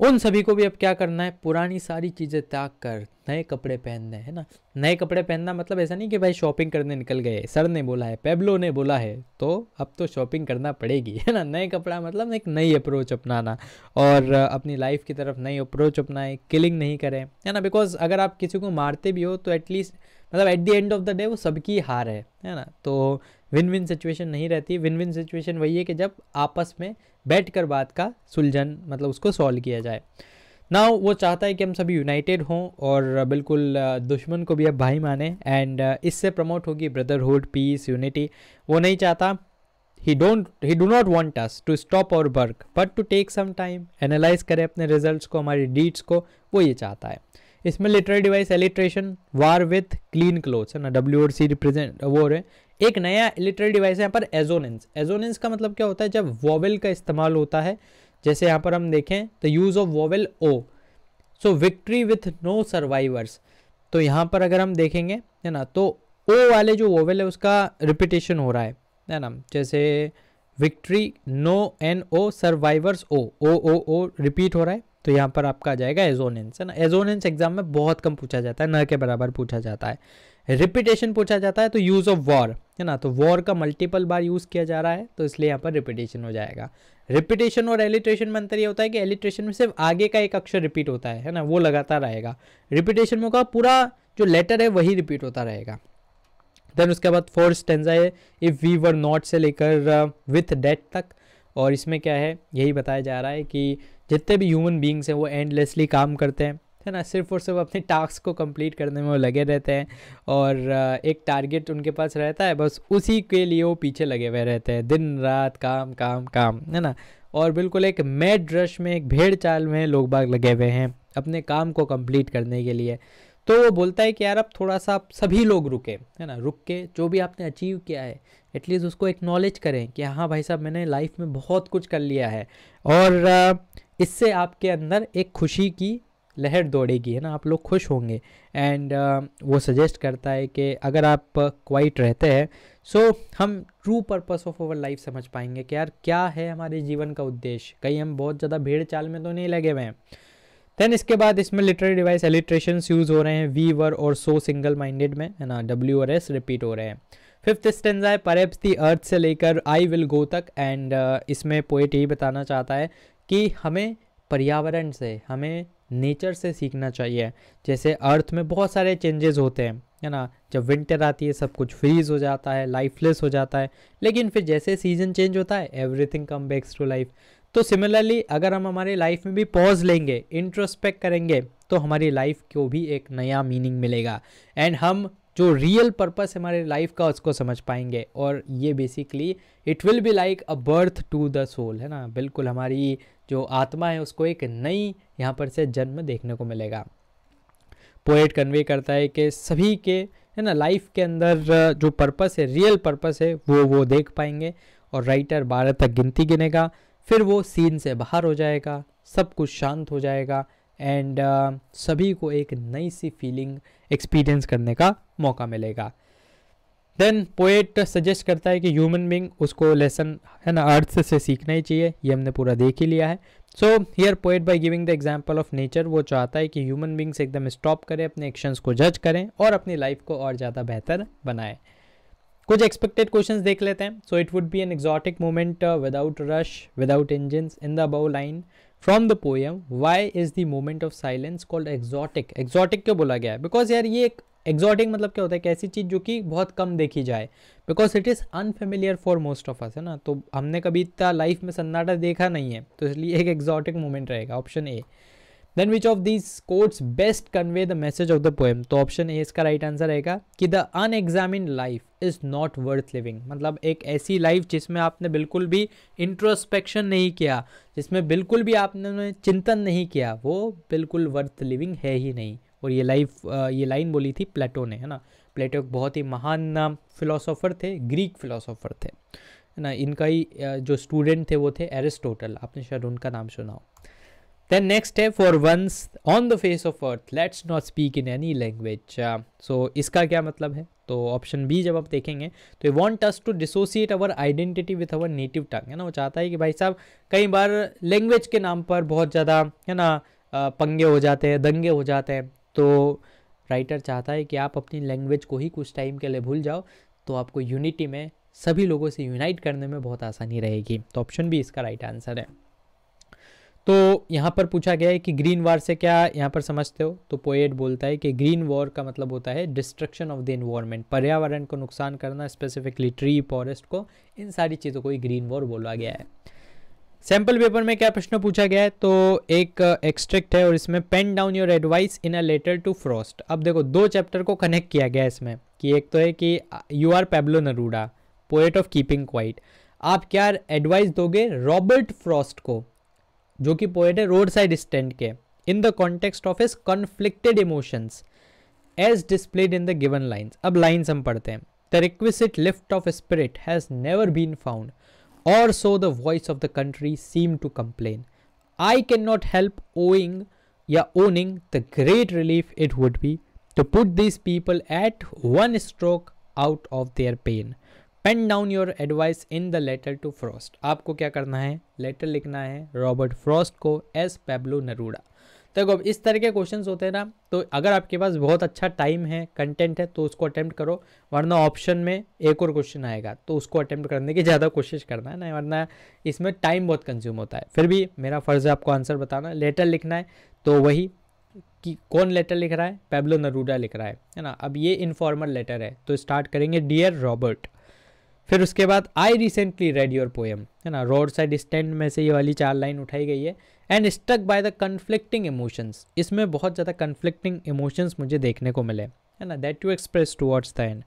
उन सभी को भी अब क्या करना है पुरानी सारी चीज़ें त्याग कर नए कपड़े पहनने हैं ना नए कपड़े पहनना मतलब ऐसा नहीं कि भाई शॉपिंग करने निकल गए सर ने बोला है पेब्लो ने बोला है तो अब तो शॉपिंग करना पड़ेगी है ना नए कपड़ा मतलब एक नई अप्रोच अपनाना और अपनी लाइफ की तरफ नई अप्रोच अपनाएं किलिंग नहीं करें है ना बिकॉज अगर आप किसी को मारते भी हो तो एटलीस्ट मतलब at the end of the day वो सबकी हार है है ना तो विन विन सिचुएशन नहीं रहती विन विन सिचुएशन वही है कि जब आपस में बैठ कर बात का सुलझन मतलब उसको सॉल्व किया जाए ना वो चाहता है कि हम सभी यूनाइटेड हों और बिल्कुल दुश्मन को भी अब भाई माने एंड इससे प्रमोट होगी ब्रदरहुड पीस यूनिटी वो नहीं चाहता he don't he do not want us to stop और work but to take some time analyse करें अपने रिजल्ट को हमारी डीड्स को वो ये चाहता है इसमें literary device alliteration war with clean cloth है ना डब्ल्यू और सी रिप्रेजेंट वो है एक नया लिटररी डिवाइस है यहाँ पर एजोनेंस एजोनेंस का मतलब क्या होता है जब वोवेल का इस्तेमाल होता है जैसे यहाँ पर हम देखें the use of vowel O so victory with no survivors तो यहाँ पर अगर हम देखेंगे है ना तो ओ वाले जो वोवेल है उसका रिपीटेशन हो रहा है है ना जैसे victory no N O survivors O O O O repeat हो रहा है तो यहाँ पर आपका आ जाएगा एजोनेंस है ना एजोनेंस एग्जाम में बहुत कम पूछा जाता है न के बराबर पूछा जाता है रिपीटेशन पूछा जाता है तो यूज़ ऑफ वॉर है ना तो वॉर का मल्टीपल बार यूज़ किया जा रहा है तो इसलिए यहाँ पर रिपीटेशन हो जाएगा रिपीटेशन और एलिट्रेशन में अंतर यह होता है कि एलिट्रेशन में सिर्फ आगे का एक अक्षर रिपीट होता है है ना वो लगातार रहेगा रिपीटेशन में होगा पूरा जो लेटर है वही रिपीट होता रहेगा देन उसके बाद फोर स्टेंजा है इफ़ वी वर नॉट से लेकर विथ uh, डेट तक और इसमें क्या है यही बताया जा रहा है कि जितने भी ह्यूमन बींग्स हैं वो एंडलेसली काम करते हैं है ना सिर्फ और सिर्फ अपने टास्क को कंप्लीट करने में वो लगे रहते हैं और एक टारगेट उनके पास रहता है बस उसी के लिए वो पीछे लगे हुए रहते हैं दिन रात काम काम काम है ना और बिल्कुल एक मेड रश में एक भेड़ चाल में लोग बाग लगे हुए हैं अपने काम को कंप्लीट करने के लिए तो वो बोलता है कि यार अब थोड़ा सा आप सभी लोग रुके है ना रुक के जो भी आपने अचीव किया है एटलीस्ट उसको एक्नॉलेज करें कि हाँ भाई साहब मैंने लाइफ में बहुत कुछ कर लिया है और इससे आपके अंदर एक खुशी की लहर दौड़ेगी है ना आप लोग खुश होंगे एंड uh, वो सजेस्ट करता है कि अगर आप क्वाइट रहते हैं सो so, हम true purpose of our life समझ पाएंगे कि यार क्या है हमारे जीवन का उद्देश्य कहीं हम बहुत ज़्यादा भीड़ चाल में तो नहीं लगे हुए हैं देन इसके बाद इसमें लिटरेरी डिवाइस एलिट्रेशन यूज़ हो रहे हैं वी वर और सो सिंगल माइंडेड में है ना डब्ल्यू और एस रिपीट हो रहे हैं फिफ्थ स्टेंजा है परेप्स दी अर्थ से लेकर आई विल गो तक एंड uh, इसमें पोइट यही बताना चाहता है कि हमें पर्यावरण से हमें नेचर से सीखना चाहिए जैसे अर्थ में बहुत सारे चेंजेस होते हैं है ना जब विंटर आती है सब कुछ फ्रीज हो जाता है लाइफलेस हो जाता है लेकिन फिर जैसे सीजन चेंज होता है everything come backs to life तो सिमिलरली अगर हम हमारे लाइफ में भी पॉज लेंगे इंट्रोस्पेक्ट करेंगे तो हमारी लाइफ को भी एक नया मीनिंग मिलेगा एंड हम जो रियल पर्पस हमारे लाइफ का उसको समझ पाएंगे और ये basically it will be like a birth to the soul है ना बिल्कुल हमारी जो आत्मा है उसको एक नई यहाँ पर से जन्म देखने को मिलेगा पोएट कन्वे करता है कि सभी के है ना लाइफ के अंदर जो पर्पस है रियल पर्पस है वो वो देख पाएंगे और राइटर बारह तक गिनती गिनेगा फिर वो सीन से बाहर हो जाएगा सब कुछ शांत हो जाएगा एंड uh, सभी को एक नई सी फीलिंग एक्सपीरियंस करने का मौका मिलेगा देन पोएट सजेस्ट करता है कि ह्यूमन बींग उसको लेसन है ना अर्थ से सीखना ही चाहिए ये हमने पूरा देख ही लिया है so here poet by giving the example of nature वो चाहता है कि ह्यूमन बींग्स एकदम स्टॉप करें अपने एक्शंस को जज करें और अपनी लाइफ को और ज़्यादा बेहतर बनाए कुछ एक्सपेक्टेड क्वेश्चंस देख लेते हैं so it would be an exotic moment without rush without engine in the above line from the poem why is the moment of silence called exotic exotic क्यों बोला गया है बिकॉज यार ये एक एक्जॉटिक मतलब क्या होता है एक ऐसी चीज़ जो कि बहुत कम देखी जाए because it is unfamiliar for most of us है ना तो हमने कभी इतना लाइफ में सन्नाटा देखा नहीं है तो इसलिए एक एक्जॉटिक मोमेंट रहेगा option A then which of this quotes best convey the message of the poem तो ऑप्शन ए इसका राइट आंसर रहेगा कि the unexamined life is not worth living मतलब एक ऐसी लाइफ जिसमें आपने बिल्कुल भी इंट्रोस्पेक्शन नहीं किया जिसमें बिल्कुल भी आपने चिंतन नहीं किया वो बिल्कुल वर्थ लिविंग है ही नहीं और ये लाइफ ये लाइन बोली थी प्लेटो ने है ना प्लेटो एक बहुत ही महान फिलोसोफर थे ग्रीक फिलोसोफर थे है ना इनका ही जो स्टूडेंट थे वो थे एरिस्टोटल आपने शायद उनका नाम सुना हो Then next step for once on the face of earth let's not speak in any language. Uh, so इसका क्या मतलब है तो ऑप्शन बी जब आप देखेंगे तो want us to dissociate our identity with our native tongue है ना वो चाहता है कि भाई साहब कई बार लैंग्वेज के नाम पर बहुत ज़्यादा है ना पंगे हो जाते हैं दंगे हो जाते हैं तो राइटर चाहता है कि आप अपनी लैंग्वेज को ही कुछ टाइम के लिए भूल जाओ तो आपको यूनिटी में सभी लोगों से यूनाइट करने में बहुत आसानी रहेगी तो ऑप्शन बी इसका राइट आंसर है तो यहाँ पर पूछा गया है कि ग्रीन वार से क्या यहाँ पर समझते हो तो पोएट बोलता है कि ग्रीन वॉर का मतलब होता है डिस्ट्रक्शन ऑफ द इन्वायरमेंट पर्यावरण को नुकसान करना स्पेसिफिकली ट्री फॉरेस्ट को इन सारी चीज़ों को ही ग्रीन वॉर बोला गया है सैम्पल पेपर में क्या प्रश्न पूछा गया है तो एक एक्सट्रिक्ट है और इसमें pen down your advice in a letter to Frost अब देखो दो चैप्टर को कनेक्ट किया गया है इसमें कि एक तो है कि you are Pablo Neruda poet of keeping quiet आप क्या एडवाइस दोगे रॉबर्ट फ्रॉस्ट को जो कि पोएट है रोड साइड स्टैंड के in the context of is conflicted emotions as displayed in the given lines अब लाइन्स हम पढ़ते हैं the request lift of spirit has never been found और so the voice of the country seem to complain I can not help owing या owning the great relief it would be to put this people at one stroke out of their pain pen down your advice in the letter to Frost आपको क्या करना है letter लिखना है Robert Frost को as Pablo Neruda देखो अब इस तरह के क्वेश्चन होते हैं ना तो अगर आपके पास बहुत अच्छा टाइम है कंटेंट है तो उसको अटैम्प्ट करो वरना ऑप्शन में एक और क्वेश्चन आएगा तो उसको अटैम्प्ट करने की ज़्यादा कोशिश करना है ना वरना इसमें टाइम बहुत कंज्यूम होता है फिर भी मेरा फ़र्ज़ है आपको आंसर बताना लेटर लिखना है तो वही कि कौन लेटर लिख रहा है पेब्लो नरूडा लिख रहा है है ना अब ये इनफॉर्मल लेटर है तो स्टार्ट करेंगे डियर रॉबर्ट फिर उसके बाद I recently read your poem है ना रोड साइड स्टैंड में से ये वाली चार लाइन उठाई गई है and stuck by the conflicting emotions इसमें बहुत ज़्यादा कन्फ्लिक्टिंग इमोशंस मुझे देखने को मिले है ना that you express towards the end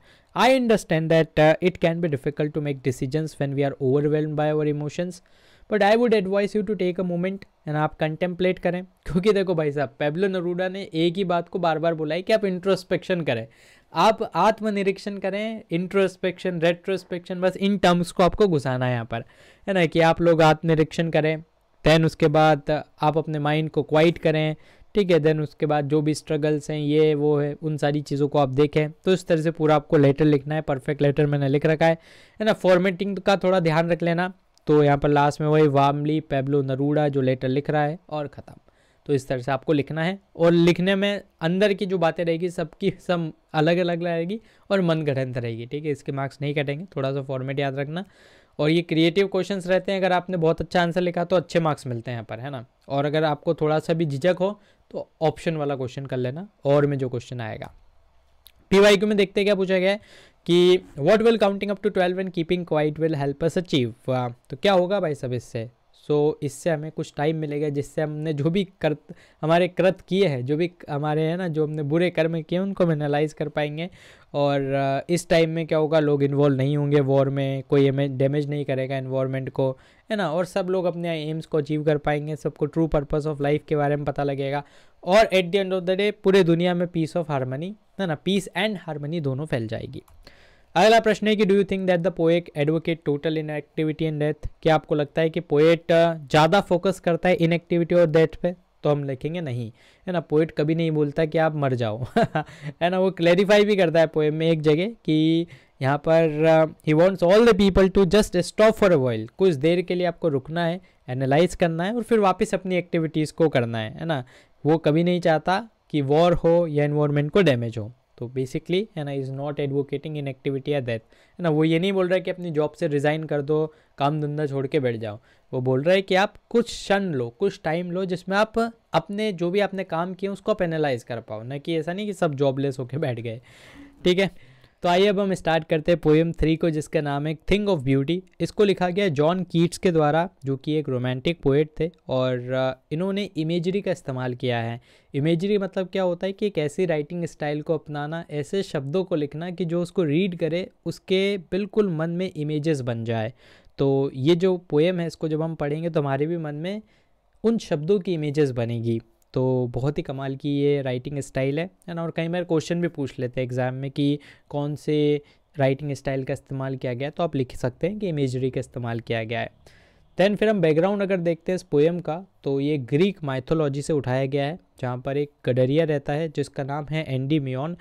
I understand that it can be difficult to make decision when we are overwhelmed by our emotions but I would advise you to take a moment and आप contemplate करें क्योंकि देखो भाई साहब पेबलो नरूडा ने एक ही बात को बार बार बोला है कि आप इंट्रोस्पेक्शन करें आप आत्मनिरीक्षण करें इंट्रोस्पेक्शन रेट्रोस्पेक्शन बस इन टर्म्स को आपको घुसाना है यहाँ पर है ना कि आप लोग आत्मनिरीक्षण करें देन उसके बाद आप अपने माइंड को क्वाइट करें ठीक है देन उसके बाद जो भी स्ट्रगल्स हैं ये वो है उन सारी चीज़ों को आप देखें तो इस तरह से पूरा आपको लेटर लिखना है परफेक्ट लेटर मैंने लिख रखा है है ना फॉर्मेटिंग का थोड़ा ध्यान रख लेना तो यहाँ पर लास्ट में वही वामली पेब्लो नरूडा जो लेटर लिख रहा है और ख़त्म तो इस तरह से आपको लिखना है और लिखने में अंदर की जो बातें रहेगी सबकी सब अलग अलग रहेगी और मन मनगढ़ंत रहेगी ठीक है इसके मार्क्स नहीं कटेंगे थोड़ा सा फॉर्मेट याद रखना और ये क्रिएटिव क्वेश्चंस रहते हैं अगर आपने बहुत अच्छा आंसर लिखा तो अच्छे मार्क्स मिलते हैं यहाँ पर है ना और अगर आपको थोड़ा सा भी झिझक हो तो ऑप्शन वाला क्वेश्चन कर लेना और में जो क्वेश्चन आएगा पी में देखते क्या पूछा गया है कि what will counting up to twelve and keeping quiet will help us achieve तो क्या होगा भाई सब इससे सो इससे हमें कुछ टाइम मिलेगा जिससे हमने जो भी कर हमारे कृत किए हैं जो भी हमारे हैं ना जो हमने बुरे कर्म किए उनको हम एनालाइज कर पाएंगे और इस टाइम में क्या होगा लोग इन्वॉल्व नहीं होंगे वॉर में कोई डैमेज नहीं करेगा इन्वायरमेंट को है ना और सब लोग अपने एम्स को अचीव कर पाएंगे सबको ट्रू पर्पस ऑफ लाइफ के बारे में पता लगेगा और at the end of the day पूरे दुनिया में पीस ऑफ हारमनी है ना पीस एंड हारमनी दोनों फैल जाएगी अगला प्रश्न है कि do you think that the poet advocate total inactivity and death क्या आपको लगता है कि पोएट ज़्यादा फोकस करता है इनएक्टिविटी और डेथ पे तो हम लिखेंगे नहीं है ना पोएट कभी नहीं बोलता कि आप मर जाओ है ना वो क्लैरिफाई भी करता है पोएम में एक जगह कि यहाँ पर he wants all the people to just stop for a world कुछ देर के लिए आपको रुकना है एनालाइज करना है और फिर वापस अपनी एक्टिविटीज़ को करना है है ना वो कभी नहीं चाहता कि वॉर हो या इन्वायरमेंट को डैमेज हो तो बेसिकली है ना is not advocating inactivity या डेथ है ना वो ये नहीं बोल रहा है कि अपनी जॉब से रिज़ाइन कर दो काम धंधा छोड़ के बैठ जाओ वो बोल रहा है कि आप कुछ क्षण लो कुछ टाइम लो जिसमें आप अपने जो भी आपने काम किए उसको आप एनालाइज कर पाओ ना कि ऐसा नहीं कि सब जॉबलेस होकर बैठ गए ठीक है तो आइए अब हम स्टार्ट करते हैं पोएम थ्री को जिसका नाम है थिंग ऑफ ब्यूटी इसको लिखा गया जॉन कीट्स के द्वारा जो कि एक रोमांटिक पोएट थे और इन्होंने इमेजरी का इस्तेमाल किया है इमेजरी मतलब क्या होता है कि एक ऐसी राइटिंग स्टाइल को अपनाना ऐसे शब्दों को लिखना कि जो उसको रीड करे उसके बिल्कुल मन में इमेजेस बन जाए तो ये जो पोएम है इसको जब हम पढ़ेंगे तो हमारे भी मन में उन शब्दों की इमेजेस बनेगी तो बहुत ही कमाल की ये राइटिंग स्टाइल है एंड और कई बार क्वेश्चन भी पूछ लेते हैं एग्ज़ाम में कि कौन से राइटिंग स्टाइल का इस्तेमाल किया गया तो आप लिख सकते हैं कि इमेजरी का इस्तेमाल किया गया है दैन फिर हम बैकग्राउंड अगर देखते हैं इस पोएम का तो ये ग्रीक माइथोलॉजी से उठाया गया है जहाँ पर एक गडरिया रहता है जिसका नाम है एंडी मियोन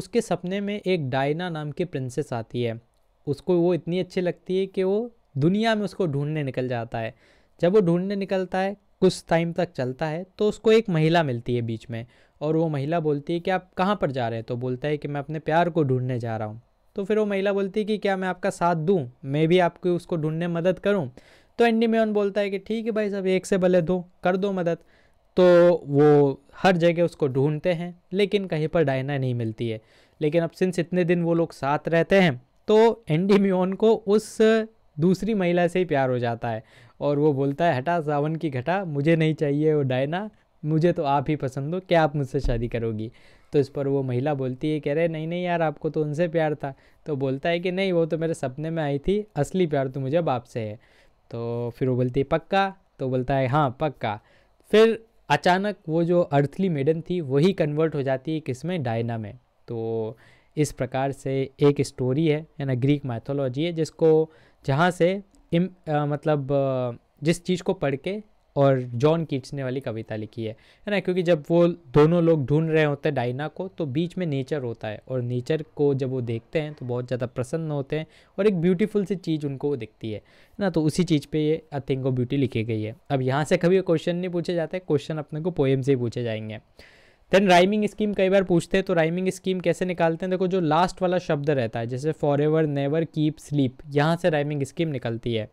उसके सपने में एक डायना नाम की प्रिंसेस आती है उसको वो इतनी अच्छी लगती है कि वो दुनिया में उसको ढूंढने निकल जाता है जब वो ढूंढने निकलता है कुछ टाइम तक चलता है तो उसको एक महिला मिलती है बीच में और वो महिला बोलती है कि आप कहाँ पर जा रहे हैं तो बोलता है कि मैं अपने प्यार को ढूंढने जा रहा हूँ तो फिर वो महिला बोलती है कि क्या मैं आपका साथ दूँ मैं भी आपकी उसको ढूंढने मदद करूँ तो एंडी मेन बोलता है कि ठीक है भाई साहब एक से भले दो कर दो मदद तो वो हर जगह उसको ढूंढते हैं लेकिन कहीं पर डायना नहीं मिलती है लेकिन अब सिंस इतने दिन वो लोग साथ रहते हैं तो एंडी म्योन को उस दूसरी महिला से ही प्यार हो जाता है और वो बोलता है हटा सावन की घटा मुझे नहीं चाहिए वो डायना मुझे तो आप ही पसंद हो क्या आप मुझसे शादी करोगी तो इस पर वो महिला बोलती है कह रहे नहीं नहीं यार आपको तो उनसे प्यार था तो बोलता है कि नहीं वो तो मेरे सपने में आई थी असली प्यार तो मुझे बाप से है तो फिर वो बोलती है पक्का तो बोलता है हाँ पक्का फिर अचानक वो जो अर्थली मेडन थी वही कन्वर्ट हो जाती है किसमें डायना में तो इस प्रकार से एक स्टोरी है ना ग्रीक मैथोलॉजी है जिसको जहाँ से इम आ, मतलब जिस चीज़ को पढ़ के और जॉन कीट्स ने वाली कविता लिखी है है ना क्योंकि जब वो दोनों लोग ढूंढ रहे होते हैं डाइना को तो बीच में नेचर होता है और नेचर को जब वो देखते हैं तो बहुत ज़्यादा प्रसन्न होते हैं और एक ब्यूटीफुल सी चीज़ उनको वो दिखती है ना तो उसी चीज़ पे ये अ थिंग ऑफ ब्यूटी लिखी गई है अब यहाँ से कभी क्वेश्चन नहीं पूछे जाते क्वेश्चन अपने को पोएम से ही पूछे जाएंगे देन राइमिंग स्कीम कई बार पूछते हैं तो राइमिंग स्कीम कैसे निकालते हैं देखो जो लास्ट वाला शब्द रहता है जैसे forever never keep sleep यहाँ से राइमिंग स्कीम निकलती है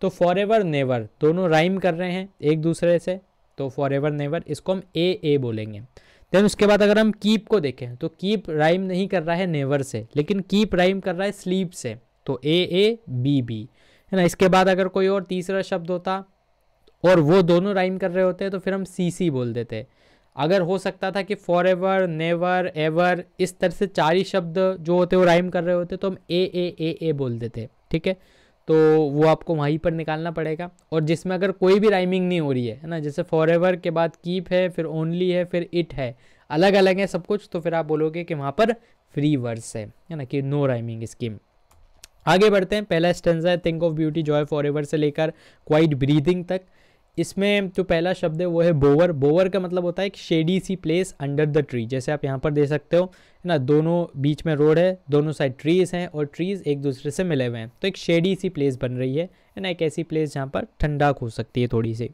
तो फॉर एवर नेवर दोनों राइम कर रहे हैं एक दूसरे से तो फॉर एवर नेवर इसको हम ए ए बोलेंगे देन उसके बाद अगर हम कीप को देखें तो कीप राइम नहीं कर रहा है नेवर से लेकिन कीप राइम कर रहा है स्लीप से तो ए ए बी बी है ना इसके बाद अगर कोई और तीसरा शब्द होता और वो दोनों राइम कर रहे होते हैं तो फिर हम सी सी बोल देते हैं अगर हो सकता था कि फॉर एवर नेवर एवर इस तरह से चार ही शब्द जो होते वो राइम कर रहे होते तो हम ए ए ए ए बोल देते ठीक है तो वो आपको वहीं पर निकालना पड़ेगा और जिसमें अगर कोई भी राइमिंग नहीं हो रही है ना जैसे फॉर एवर के बाद कीप है फिर ओनली है फिर इट है अलग अलग है सब कुछ तो फिर आप बोलोगे कि वहाँ पर फ्री वर्स है है ना कि नो राइमिंग स्कीम आगे बढ़ते हैं पहला स्टेंजा है think of beauty joy for forever से लेकर क्वाइट ब्रीदिंग तक इसमें जो पहला शब्द है वो है बोवर बोवर का मतलब होता है एक शेडी सी प्लेस अंडर द ट्री जैसे आप यहाँ पर देख सकते हो है ना दोनों बीच में रोड है दोनों साइड ट्रीज़ हैं और ट्रीज़ एक दूसरे से मिले हुए हैं तो एक शेडी सी प्लेस बन रही है है ना एक ऐसी प्लेस जहाँ पर ठंडाक हो सकती है थोड़ी सी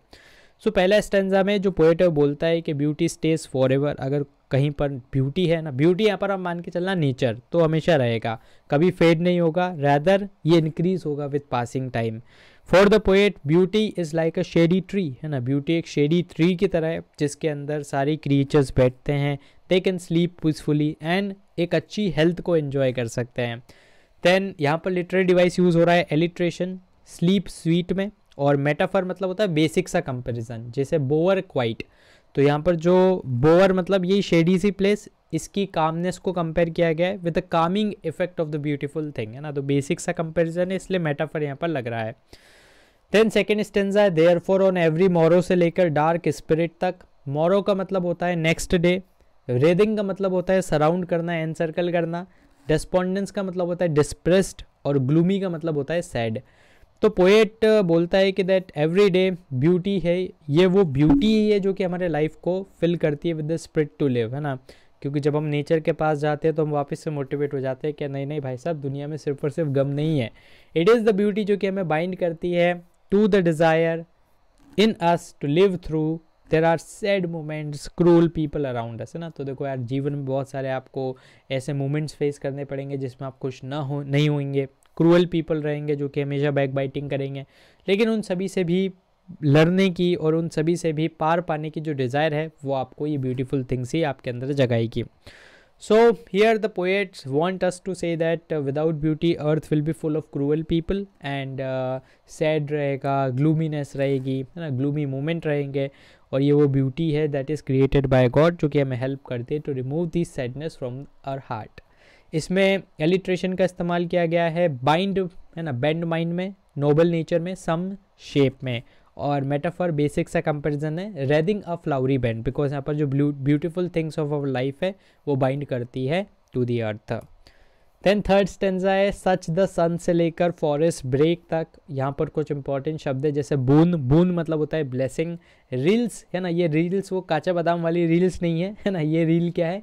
सो so, पहला स्टेंजा में जो पोएट है वो बोलता है कि ब्यूटी स्टेज फॉर एवर अगर कहीं पर ब्यूटी है ना ब्यूटी यहाँ पर आप मान के चलना नेचर तो हमेशा रहेगा कभी फेड नहीं होगा रैदर ये इंक्रीज़ होगा with passing time for the poet beauty is like a shady tree है ना ब्यूटी एक शेडी ट्री की तरह है जिसके अंदर सारी क्रिएचर्स बैठते हैं they can sleep peacefully and एक अच्छी हेल्थ को इन्जॉय कर सकते हैं देन यहाँ पर लिटरेरी डिवाइस यूज़ हो रहा है एलिट्रेशन स्लीप स्वीट में और मेटाफर मतलब होता है बेसिक सा कंपेरिजन जैसे बोअर क्वाइट तो यहाँ पर जो बोअर मतलब ये शेडी सी प्लेस इसकी कामनेस को कंपेयर किया गया है with the calming effect of the beautiful thing है ना तो बेसिक सा कंपेरिजन है इसलिए मेटाफर यहाँ पर लग रहा है देन सेकेंड स्टेंजा है therefore on every morrow से लेकर डार्क स्पिरिट तक मोरो का मतलब होता है नेक्स्ट डे रेदिंग का मतलब होता है सराउंड करना एनसर्कल करना डिस्पोंडेंस का मतलब होता है डिस्प्रेस्ड और ग्लूमी का मतलब होता है सैड तो पोएट बोलता है कि दैट एवरी डे ब्यूटी है ये वो ब्यूटी ही है जो कि हमारे लाइफ को फिल करती है with the spirit to live है ना क्योंकि जब हम नेचर के पास जाते हैं तो हम वापस से मोटिवेट हो जाते हैं कि नहीं नहीं भाई साहब दुनिया में सिर्फ और सिर्फ गम नहीं है इट इज़ द ब्यूटी जो कि हमें बाइंड करती है to the desire in us to live through their are sad moments cruel people around us है ना तो देखो यार जीवन में बहुत सारे आपको ऐसे मोमेंट्स फेस करने पड़ेंगे जिसमें आप खुश ना हो नहीं होंगे क्रूअल पीपल रहेंगे जो कि हमेशा बैक बाइटिंग करेंगे लेकिन उन सभी से भी लड़ने की और उन सभी से भी पार पाने की जो डिज़ायर है वो आपको ये ब्यूटीफुल थिंग्स ही आपके अंदर जगाएगी So here the poets want us to say that uh, without beauty earth will be full of cruel people and uh, sad रहेगा gloominess रहेगी है ना gloomy moment रहेंगे और ये वो beauty है that is created by God जो कि हमें help करते to remove the sadness from our heart इसमें एलिट्रेशन का इस्तेमाल किया गया है बाइंड है ना बैंड माइंड में नोबल नेचर में सम शेप में और मेटाफर बेसिक सा कंपेरिजन है wreathing a flowery band because यहाँ पर जो blue beautiful things of our life है वो बाइंड करती है to the earth then third stanza such the the सन से लेकर फॉरेस्ट ब्रेक तक यहाँ पर कुछ इंपॉर्टेंट शब्द है जैसे बून बून मतलब होता है ब्लेसिंग रील्स है ना ये रील्स वो काचा बादाम वाली रील्स नहीं है है ना ये रील क्या है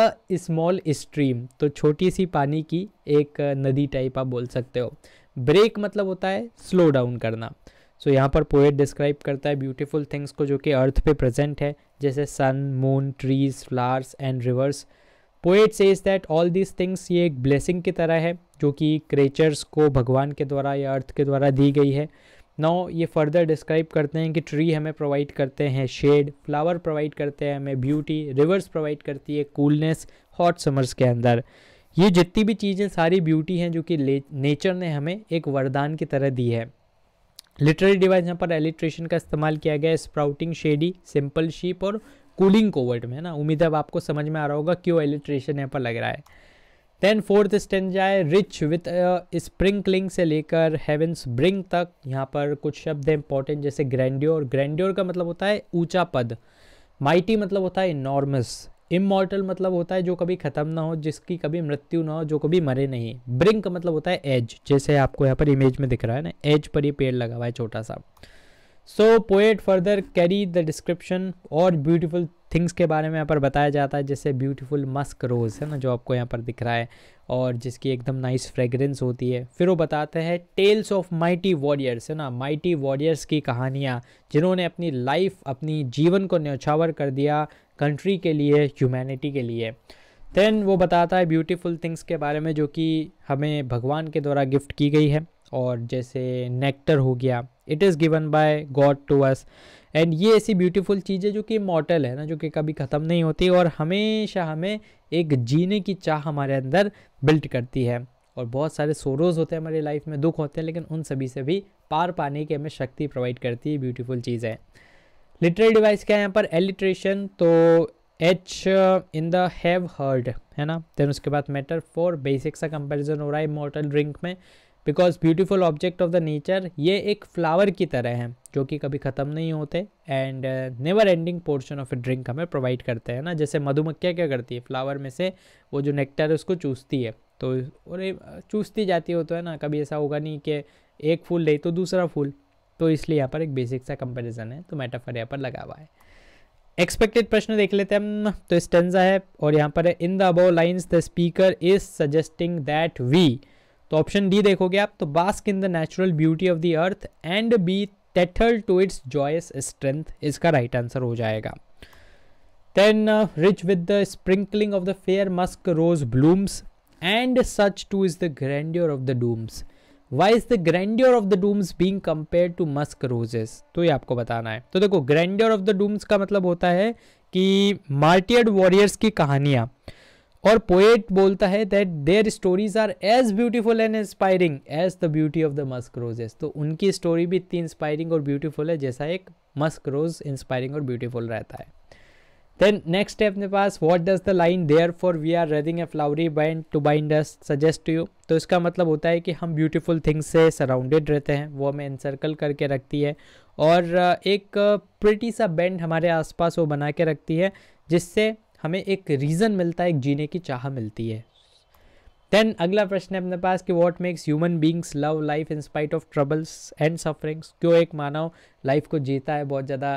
अ स्मॉल स्ट्रीम तो छोटी सी पानी की एक नदी टाइप आप बोल सकते हो ब्रेक मतलब होता है स्लो डाउन करना सो so, यहाँ पर पोएट डिस्क्राइब करता है ब्यूटीफुल थिंग्स को जो कि अर्थ पे प्रेजेंट है जैसे sun moon trees flowers and rivers poet says that all these things ये एक ब्लेसिंग की तरह है जो कि क्रेचर्स को भगवान के द्वारा या अर्थ के द्वारा दी गई है नौ ये फर्दर डिस्क्राइब करते हैं कि ट्री हमें प्रोवाइड करते हैं शेड फ्लावर प्रोवाइड करते हैं हमें ब्यूटी रिवर्स प्रोवाइड करती है कूलनेस हॉट समर्स के अंदर ये जितनी भी चीज़ें सारी ब्यूटी हैं जो कि नेचर ने हमें एक वरदान की तरह दी है लिटररी डिवाइस यहाँ पर एलिट्रेशन का इस्तेमाल किया गया है स्प्राउटिंग शेडी सिंपल शीप और कूलिंग कोवर्ट में है ना उम्मीद अब आपको समझ में आ रहा होगा क्यों एलिट्रेशन यहाँ पर लग रहा है देन फोर्थ स्टैंड जाए रिच विथ स्प्रिंकलिंग से लेकर हेवेंस ब्रिंग तक यहाँ पर कुछ शब्द हैं इंपॉर्टेंट जैसे ग्रैंड्योर ग्रैंड्योर का मतलब होता है ऊंचा पद माइटी मतलब होता है इनॉर्मस इमोर्टल मतलब होता है जो कभी ख़त्म ना हो जिसकी कभी मृत्यु ना हो जो कभी मरे नहीं ब्रिंक मतलब होता है एज जैसे आपको यहाँ पर इमेज में दिख रहा है ना एज पर ये पेड़ लगा हुआ है छोटा सा so poet further carry the description और ब्यूटीफुल थिंग्स के बारे में यहाँ पर बताया जाता है जैसे ब्यूटीफुल मस्क रोज़ है ना जो आपको यहाँ पर दिख रहा है और जिसकी एकदम नाइस फ्रेगरेंस होती है फिर वो बताते हैं टेल्स ऑफ माइटी वॉरियर्स है ना माइटी वॉरियर्स की कहानियाँ जिन्होंने अपनी लाइफ अपनी जीवन को न्यौछावर कर दिया कंट्री के लिए ह्यूमैनिटी के लिए देन वो बताता है ब्यूटीफुल थिंग्स के बारे में जो कि हमें भगवान के द्वारा गिफ्ट की गई है और जैसे नेक्टर हो गया it is given by God to us and ये ऐसी ब्यूटीफुल चीज़ें जो कि मॉटल है ना जो कि कभी ख़त्म नहीं होती और हमेशा हमें एक जीने की चाह हमारे अंदर बिल्ट करती है और बहुत सारे सोरोज होते हैं हमारी लाइफ में दुख होते हैं लेकिन उन सभी से भी पार पाने की हमें शक्ति प्रोवाइड करती है ब्यूटीफुल चीज़ है लिटरेरी डिवाइस क्या है यहाँ पर एलिट्रेशन तो H in the have heard है ना देन उसके बाद मैटर फॉर बेसिक सा कंपेरिजन हो रहा है मॉटल ड्रिंक में because beautiful object of the nature ये एक फ्लावर की तरह है जो कि कभी ख़त्म नहीं होते and never ending portion of a drink हमें प्रोवाइड करते हैं ना जैसे मधुमक्खियाँ क्या करती है फ्लावर में से वो जो नेक्टर है उसको चूसती है तो और चूसती जाती हो तो है ना कभी ऐसा होगा नहीं कि एक फूल ले तो दूसरा फूल तो इसलिए यहाँ पर एक बेसिक सा कंपेरिजन है तो मेटाफर यहाँ पर लगा हुआ है एक्सपेक्टेड प्रश्न देख लेते हैं हम तो स्टेंजा है और यहाँ पर है in the above lines the speaker is suggesting that we तो ऑप्शन डी देखोगे आप तो bask in the natural beauty of the earth and be टेटल टू इट्स जॉयस स्ट्रेंथ इसका राइट right आंसर हो जाएगा then rich with the sprinkling of the fair musk rose blooms and such too is the grandeur of the dooms why is the grandeur of the dooms being compare to musk roses तो ये आपको बताना है तो देखो grandeur of the dooms का मतलब होता है कि मार्टियड वॉरियर्स की कहानियां और पोएट बोलता है that their stories are as beautiful and inspiring as the beauty of the musk roses तो उनकी स्टोरी भी इतनी इंस्पायरिंग और ब्यूटीफुल है जैसा एक मस्क रोज इंस्पायरिंग और ब्यूटीफुल रहता है देन नेक्स्ट है अपने पास what does the line there for we are reading a flowery band to bind us suggest to you तो इसका मतलब होता है कि हम ब्यूटीफुल थिंग्स से सराउंडेड रहते हैं वो हमें इंसर्कल करके रखती है और एक प्रिटी सा बैंड हमारे आसपास वो बना के रखती है जिससे हमें एक रीज़न मिलता है एक जीने की चाह मिलती है देन अगला प्रश्न है अपने पास कि what makes human beings love life in spite of troubles and sufferings क्यों एक मानव लाइफ को जीता है बहुत ज़्यादा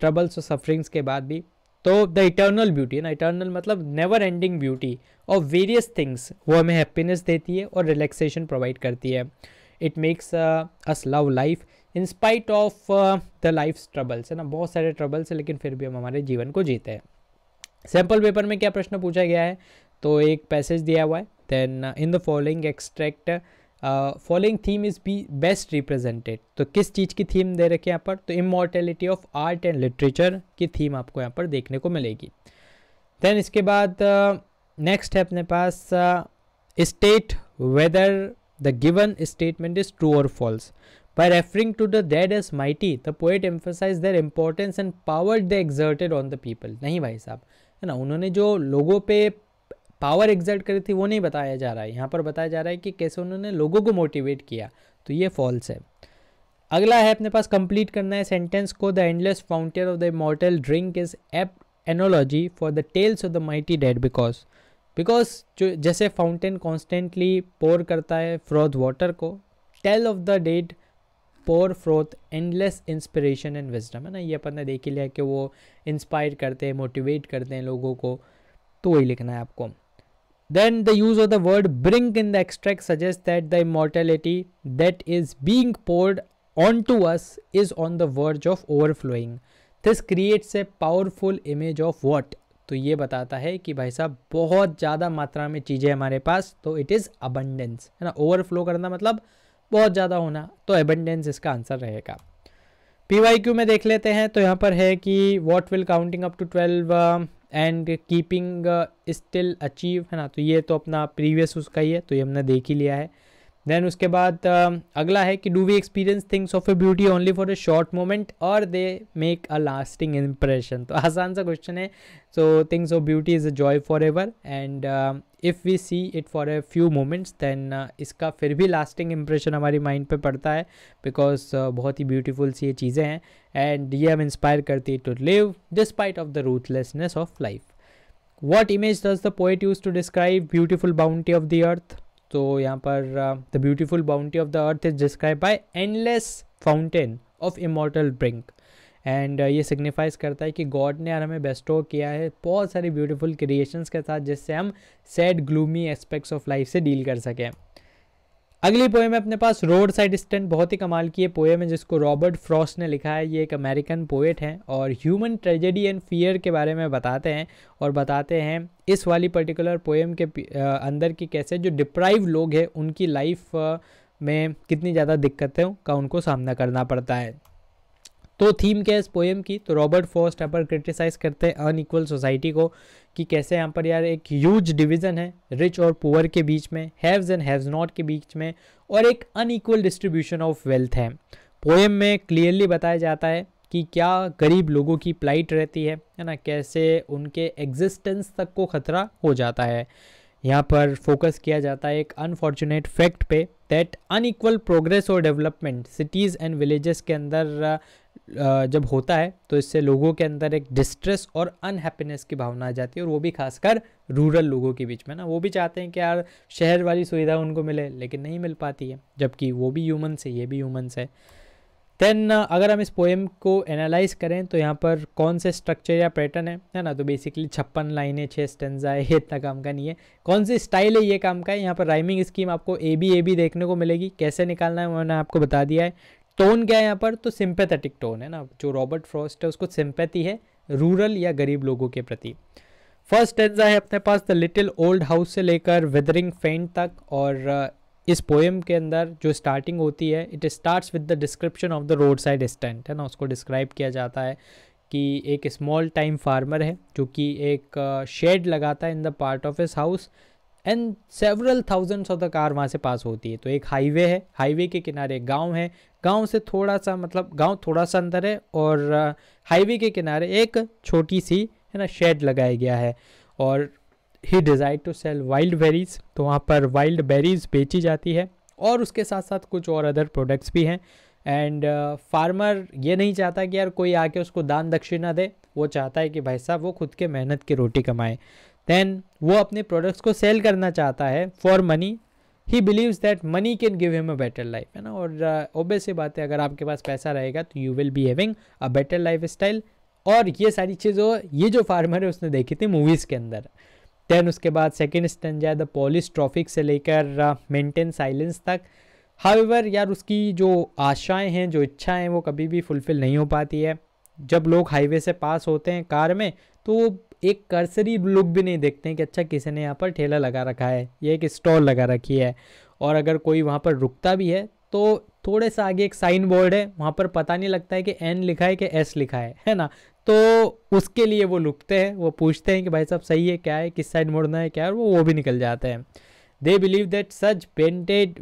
ट्रबल्स और सफरिंग्स के बाद भी तो द इटर्नल ब्यूटी है ना इटर्नल मतलब नेवर एंडिंग ब्यूटी और वेरियस थिंग्स वो हमें हैप्पीनेस देती है और रिलैक्सेशन प्रोवाइड करती है it makes us love life in spite of the life troubles है ना बहुत सारे ट्रबल्स हैं लेकिन फिर भी हम हमारे जीवन को जीते हैं सैम्पल पेपर में क्या प्रश्न पूछा गया है तो एक पैसेज दिया हुआ है then in the following extract following theme is be best represented तो किस चीज़ की थीम दे रखी है यहाँ पर तो immortality of art and literature की थीम आपको यहाँ पर देखने को मिलेगी देन इसके बाद नेक्स्ट uh, है अपने पास state whether the given statement is true और false by referring to the dead as mighty the poet emphasize their importance and power they exerted on the people नहीं भाई साहब है ना उन्होंने जो लोगों पे पावर एग्जर्ट करी थी वो नहीं बताया जा रहा है यहाँ पर बताया जा रहा है कि कैसे उन्होंने लोगों को मोटिवेट किया तो ये फॉल्स है अगला है अपने पास कंप्लीट करना है सेंटेंस को the endless fountain of the mortal drink is apt analogy for the tales of the mighty dead because because जो जैसे फाउंटेन कॉन्स्टेंटली पोर करता है फ्रॉथ वाटर को tale of the dead pour froth endless inspiration and wisdom है ना ये अपन ने देख ही लिया कि वो इंस्पायर करते हैं मोटिवेट करते हैं लोगों को तो वही लिखना है आपको then the use of the word brink in the extract suggest that the immortality that is being poured on to us is on the verge of overflowing this creates a powerful image of what तो ये बताता है कि भाई साहब बहुत ज़्यादा मात्रा में चीज़ें हमारे पास तो इट इज़ अबंडेंस है ना ओवरफ्लो करना मतलब बहुत ज़्यादा होना तो एबेंडेंस इसका आंसर रहेगा पी क्यू में देख लेते हैं तो यहाँ पर है कि what will counting up to twelve and keeping still achieve है ना तो ये तो अपना प्रीवियस उसका ही है तो ये हमने देख ही लिया है देन उसके बाद um, अगला है कि do we experience things of a beauty only for a short moment और they make a lasting impression तो आसान सा क्वेश्चन है so things of beauty is a joy for ever and if we see it for a few moments then इसका फिर भी lasting impression हमारी mind पे पड़ता है बिकॉज uh, बहुत ही ब्यूटीफुल सी ये चीज़ें हैं एंड ये हम इंस्पायर करती है to live despite of the ruthlessness of life what image does the poet use to describe beautiful boundary of the earth तो यहाँ पर the beautiful boundary of the earth is describe by endless fountain of immortal brink and ये signifies करता है कि God ने यार हमें बेस्टो किया है बहुत सारी ब्यूटीफुल क्रिएशंस के साथ जिससे हम sad gloomy aspects of life से डील कर सकें अगली पोएम है अपने पास रोड साइड स्टैंड बहुत ही कमाल की है पोएम है जिसको रॉबर्ट फ्रॉस्ट ने लिखा है ये एक अमेरिकन पोएट हैं और ह्यूमन ट्रेजेडी एंड फियर के बारे में बताते हैं और बताते हैं इस वाली पर्टिकुलर पोएम के अंदर की कैसे जो डिप्राइव लोग हैं उनकी लाइफ में कितनी ज़्यादा दिक्कतों का उनको सामना करना पड़ता है तो थीम क्या है इस पोएम की तो रॉबर्ट फ्रॉस्ट यहाँ पर क्रिटिसाइज़ करते हैं अनईक्वल सोसाइटी को कि कैसे यहाँ पर यार एक ह्यूज डिवीज़न है रिच और पुअर के बीच में हैव्स एंड हैव्स नॉट के बीच में और एक अनईक्वल डिस्ट्रीब्यूशन ऑफ वेल्थ है पोएम में क्लियरली बताया जाता है कि क्या गरीब लोगों की प्लाइट रहती है है ना कैसे उनके एग्जिस्टेंस तक को ख़तरा हो जाता है यहाँ पर फोकस किया जाता है एक अनफॉर्चुनेट फैक्ट पे दैट अनईक्वल प्रोग्रेस और डेवलपमेंट सिटीज़ एंड विलेजेस के अंदर जब होता है तो इससे लोगों के अंदर एक डिस्ट्रेस और अनहैप्पीनेस की भावना आ जाती है और वो भी खासकर रूरल लोगों के बीच में ना वो भी चाहते हैं कि यार शहर वाली सुविधा उनको मिले लेकिन नहीं मिल पाती है जबकि वो भी ह्यूमन्स है ये भी ह्यूमन्स है देन अगर हम इस पोएम को एनालाइज करें तो यहाँ पर कौन से स्ट्रक्चर या पैटर्न है है ना तो बेसिकली छप्पन लाइनें छः स्टेंजा है ये इतना काम का नहीं है कौन सी स्टाइल है ये काम का है यहाँ पर राइमिंग स्कीम आपको ए बी ए बी देखने को मिलेगी कैसे निकालना है मैंने आपको बता दिया है टोन क्या है यहाँ पर तो सिंपैथेटिक टोन है ना जो रॉबर्ट फ्रॉस्ट है उसको सिंपैथी है रूरल या गरीब लोगों के प्रति फर्स्ट टेंजा है अपने पास द लिटिल ओल्ड हाउस से लेकर वेदरिंग फेंट तक और uh, इस पोएम के अंदर जो स्टार्टिंग होती है it starts with the description of the road side stand है ना उसको डिस्क्राइब किया जाता है कि एक स्मॉल टाइम फार्मर है जो कि एक शेड uh, लगाता है in the part of his house and several thousands of the car वहाँ से पास होती है तो एक हाईवे है हाईवे के किनारे एक गाँव है गाँव से थोड़ा सा मतलब गाँव थोड़ा सा अंदर है और हाईवे के किनारे एक छोटी सी है ना शेड लगाया गया है और he decided to sell wild berries तो वहाँ पर वाइल्ड बेरीज बेची जाती है और उसके साथ साथ कुछ और अदर प्रोडक्ट्स भी हैं एंड फार्मर ये नहीं चाहता कि यार कोई आके उसको दान दक्षिणा दे वो चाहता है कि भाई साहब वो खुद के मेहनत की रोटी कमाए देन वो अपने प्रोडक्ट्स को सेल करना चाहता है for money he believes that money can give him a better life है ना और ओबियस uh, सी बात है अगर आपके पास पैसा रहेगा तो you will be having a better life style और ये सारी चीज़ों ये जो फार्मर है उसने देखी थी मूवीज़ के अंदर देन उसके बाद second stanza the polish traffic से लेकर मेंटेन uh, साइलेंस तक हावेवर यार उसकी जो आशाएं हैं जो इच्छाएं हैं वो कभी भी फुलफ़िल नहीं हो पाती है जब लोग हाईवे से पास होते हैं कार में तो एक कर्सरी लुक भी नहीं देखते हैं कि अच्छा किसी ने यहाँ पर ठेला लगा रखा है या एक स्टॉल लगा रखी है और अगर कोई वहाँ पर रुकता भी है तो थोड़े सा आगे एक साइन बोर्ड है वहाँ पर पता नहीं लगता है कि एन लिखा है कि एस लिखा है है ना तो उसके लिए वो लुकते हैं वो पूछते हैं कि भाई साहब सही है क्या है किस साइड मुड़ना है क्या है वो वो भी निकल जाते हैं they believe that such painted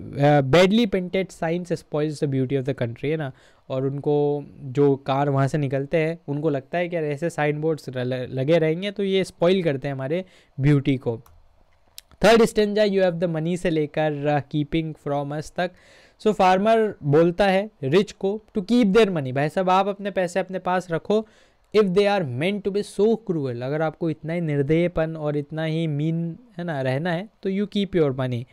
badly painted signs signs the beauty of the country है ना और उनको जो कार वहाँ से निकलते हैं उनको लगता है कि ऐसे साइन बोर्ड्स लगे रहेंगे तो ये स्पॉइल करते हैं हमारे ब्यूटी को third stanza you have the money से लेकर कीपिंग फ्रॉम अस तक सो फार्मर बोलता है रिच को टू कीप देयर मनी भाई साहब आप अपने पैसे अपने पास रखो if they are men to be so cruel अगर आपको इतना ही निर्दयपन और इतना ही मीन है ना रहना है तो you keep your money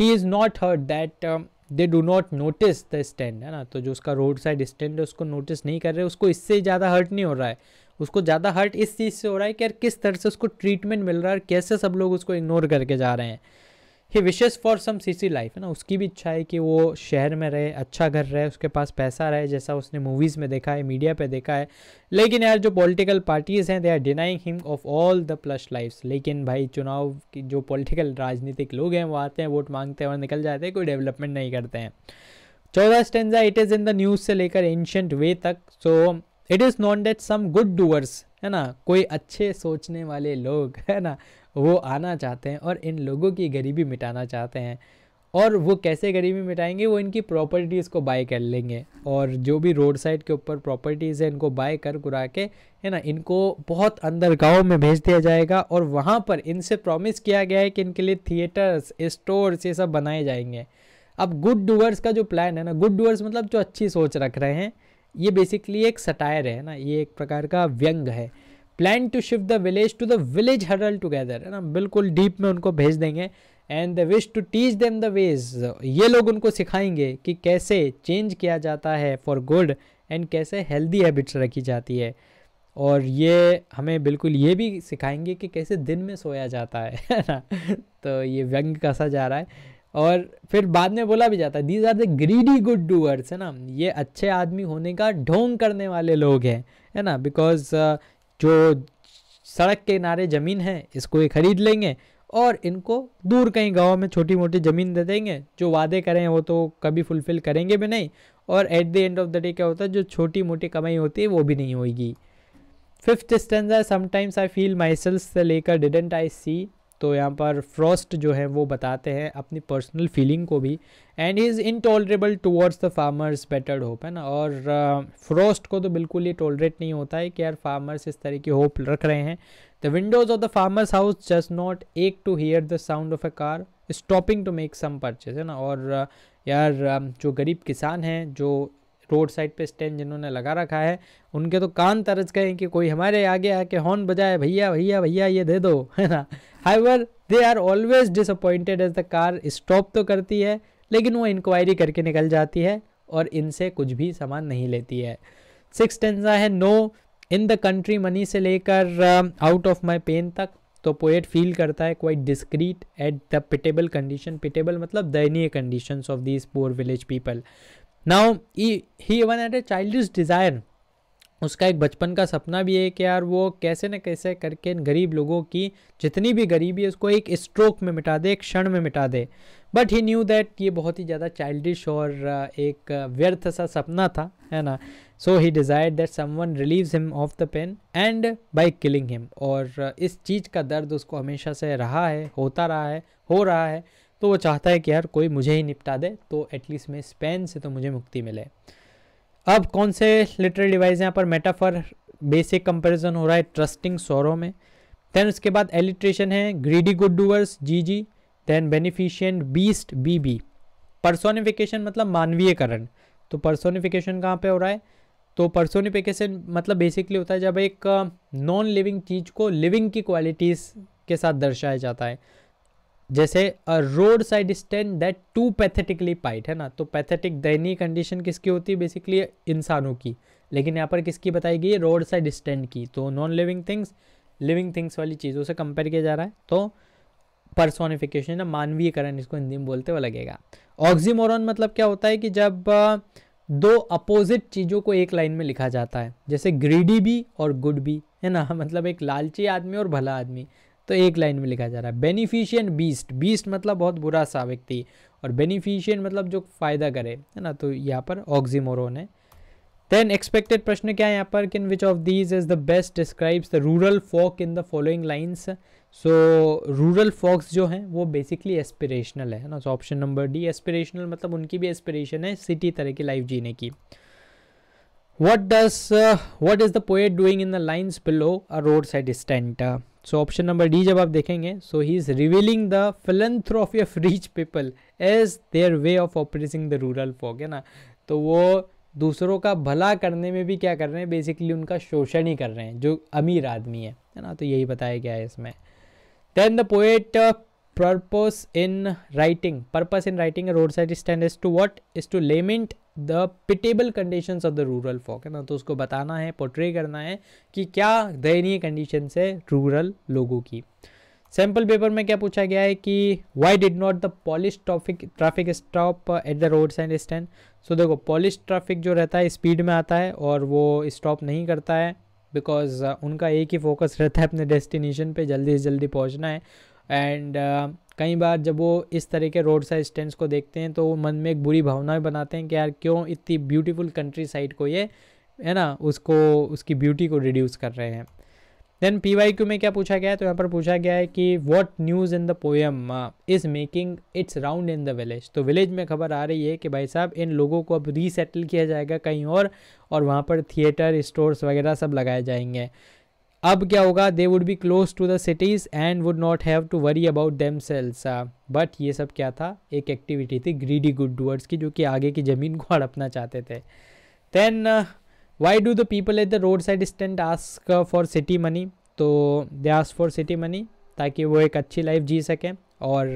he is not hurt that they do not notice the stand है ना तो जो उसका रोड साइड स्टैंड है उसको नोटिस नहीं कर रहे उसको इससे ज़्यादा हर्ट नहीं हो रहा है उसको ज़्यादा हर्ट इस चीज़ से हो रहा है कि यार किस तरह से उसको ट्रीटमेंट मिल रहा है और कैसे सब लोग उसको इग्नोर करके जा रहे हैं he wishes for some city life है ना उसकी भी इच्छा है कि वो शहर में रहे अच्छा घर रहे उसके पास पैसा रहे जैसा उसने मूवीज़ में देखा है मीडिया पे देखा है लेकिन यार जो पॉलिटिकल पार्टीज़ हैं they are denying him of all the plus lives लेकिन भाई चुनाव की जो पॉलिटिकल राजनीतिक लोग हैं वो आते हैं वोट मांगते हैं और निकल जाते हैं कोई डेवलपमेंट नहीं करते हैं चौदह stanza it is in the news से लेकर एंशंट वे तक so it is known that some good doers है ना कोई अच्छे सोचने वाले लोग है ना वो आना चाहते हैं और इन लोगों की गरीबी मिटाना चाहते हैं और वो कैसे गरीबी मिटाएंगे वो इनकी प्रॉपर्टीज़ को बाय कर लेंगे और जो भी रोड साइड के ऊपर प्रॉपर्टीज़ है इनको बाय कर कुरा के है ना इनको बहुत अंदर गांव में भेज दिया जाएगा और वहाँ पर इनसे प्रॉमिस किया गया है कि इनके लिए थिएटर्स स्टोर्स ये सब बनाए जाएंगे अब गुड डूअर्स का जो प्लान है ना गुड डूअर्स मतलब जो अच्छी सोच रख रहे हैं ये बेसिकली एक सटायर है ना ये एक प्रकार का व्यंग है plan to shift the village to the village huddle together है ना बिल्कुल डीप में उनको भेज देंगे and the wish to teach them the ways ये लोग उनको सिखाएंगे कि कैसे चेंज किया जाता है फॉर गुड एंड कैसे हेल्दी हैबिट्स रखी जाती है और ये हमें बिल्कुल ये भी सिखाएंगे कि कैसे दिन में सोया जाता है ना तो ये व्यंग कसा जा रहा है और फिर बाद में बोला भी जाता है these are the greedy good doers है ना ये अच्छे आदमी होने का ढोंग करने वाले लोग हैं है ना बिकॉज जो सड़क के किनारे ज़मीन है इसको ये खरीद लेंगे और इनको दूर कहीं गांव में छोटी मोटी ज़मीन दे देंगे जो वादे करें वो तो कभी फुलफ़िल करेंगे भी नहीं और at the end of the day क्या होता है जो छोटी मोटी कमाई होती है वो भी नहीं होगी फिफ्थ स्टेंस है sometimes I feel myself से लेकर डिडेंट आई सी तो यहाँ पर फ्रॉस्ट जो है वो बताते हैं अपनी पर्सनल फीलिंग को भी and he is intolerable towards the farmers battered hope है ना और फ्रॉस्ट uh, को तो बिल्कुल ही टॉलरेट नहीं होता है कि यार फार्मर्स इस तरह की होप रख रहे हैं the windows of the farmers house just not ache to hear the sound of a car stopping to make some purchase है ना और uh, यार uh, जो गरीब किसान हैं जो रोड साइड पे स्टैंड जिन्होंने लगा रखा है उनके तो कान तरज गए कि कोई हमारे आगे आके हॉर्न बजाए भैया भैया भैया ये दे दो है ना however they are always disappointed as the car stop तो करती है लेकिन वो इंक्वायरी करके निकल जाती है और इनसे कुछ भी सामान नहीं लेती है सिक्स टेंजा है no in the country money से लेकर आउट ऑफ माई पेन तक तो पोएट फील करता है quite discreet at the pitiable condition pitiable मतलब दयनीय condition of this poor village people now he one at a child desire उसका एक बचपन का सपना भी है कि यार वो कैसे न कैसे करके इन गरीब लोगों की जितनी भी गरीबी है उसको एक स्ट्रोक में मिटा दे एक क्षण में मिटा दे बट ही न्यू दैट ये बहुत ही ज़्यादा चाइल्डिश और uh, एक uh, व्यर्थ सा सपना था है ना so he desire that someone relieves him of the pain and by killing him और uh, इस चीज़ का दर्द उसको हमेशा से रहा है होता रहा है हो रहा है तो वो चाहता है कि यार कोई मुझे ही निपटा दे तो एटलीस्ट मैं इस पेन से तो मुझे मुक्ति मिले अब कौन से लिटरल डिवाइस यहाँ पर मेटाफर बेसिक कंपैरिजन हो रहा है ट्रस्टिंग सोरो में देन उसके बाद एलिट्रेशन है greedy good doers G G then beneficent beast B B personification मतलब मानवीयकरण तो परसोनिफिकेशन कहाँ पे हो रहा है तो परसोनिफिकेशन मतलब बेसिकली होता है जब एक नॉन लिविंग चीज़ को लिविंग की क्वालिटीज़ के साथ दर्शाया जाता है जैसे road side stand that too pathetically पाइट है ना तो पैथेटिक दयनीय कंडीशन किसकी होती है बेसिकली इंसानों की लेकिन यहाँ पर किसकी बताई गई है रोड साइड स्टैंड की तो non living things living things वाली चीज़ों से कंपेयर किया जा रहा है तो पर्सोनिफिकेशन या मानवीयकरण इसको हिंदी में बोलते हुए लगेगा ऑक्सीमोरॉन मतलब क्या होता है कि जब दो अपोजिट चीज़ों को एक लाइन में लिखा जाता है जैसे ग्रीडी भी और गुड भी है ना मतलब एक लालची आदमी और भला आदमी तो एक लाइन में लिखा जा रहा है बेनिफिशियन बीस्ट बीस्ट मतलब बहुत बुरा सा व्यक्ति और बेनिफिशियन मतलब जो फ़ायदा करे है ना तो यहाँ पर ऑक्सीमोरोन है देन एक्सपेक्टेड प्रश्न क्या है यहाँ पर किन which of these is the best describes the rural folk in the following lines so rural folks जो हैं वो बेसिकली एस्पिरेशनल है ना so option number D aspirational मतलब उनकी भी एस्पिरेशन है सिटी तरह की लाइफ जीने की what does what is the poet doing in the lines below a road side stand so option number D जब आप देखेंगे so he is revealing the philanthropy of rich people as their way of operating the rural folk है ना तो वो दूसरों का भला करने में भी क्या कर रहे हैं बेसिकली उनका शोषण ही कर रहे हैं जो अमीर आदमी है है ना तो यही बताया गया है इसमें then the poet purpose in writing purpose in writing road side stand is to what is to lament the pitiable condition of the rural folk है ना तो उसको बताना है पोर्ट्रे करना है कि क्या दयनीय कंडीशन है रूरल लोगों की सैम्पल पेपर में क्या पूछा गया है कि why did not the polish traffic traffic stop at the road side stand so देखो पॉलिश ट्रैफिक जो रहता है स्पीड में आता है और वो स्टॉप नहीं करता है बिकॉज uh, उनका एक ही फोकस रहता है अपने डेस्टिनेशन पे जल्दी से जल्दी पहुंचना है एंड uh, कई बार जब वो इस तरह के रोड साइड स्टैंड को देखते हैं तो वो मन में एक बुरी भावना भी बनाते हैं कि यार क्यों इतनी ब्यूटीफुल कंट्री साइड को ये है ना उसको उसकी ब्यूटी को रिड्यूस कर रहे हैं देन पी वाई क्यू में क्या पूछा गया है तो यहाँ पर पूछा गया है कि what news in the poem is making its round in the village तो विलेज में खबर आ रही है कि भाई साहब इन लोगों को अब रीसेटल किया जाएगा कहीं और और वहाँ पर थिएटर स्टोर्स वगैरह सब लगाए जाएंगे अब क्या होगा they would be close to the cities and would not have to worry about them selves but ये सब क्या था एक एक्टिविटी थी ग्रीडी गुड डूअर्स की जो कि आगे की ज़मीन को हड़पना चाहते थे then why do the people at the road side stand ask for city money so they ask for city money ताकि वो एक अच्छी लाइफ जी सकें और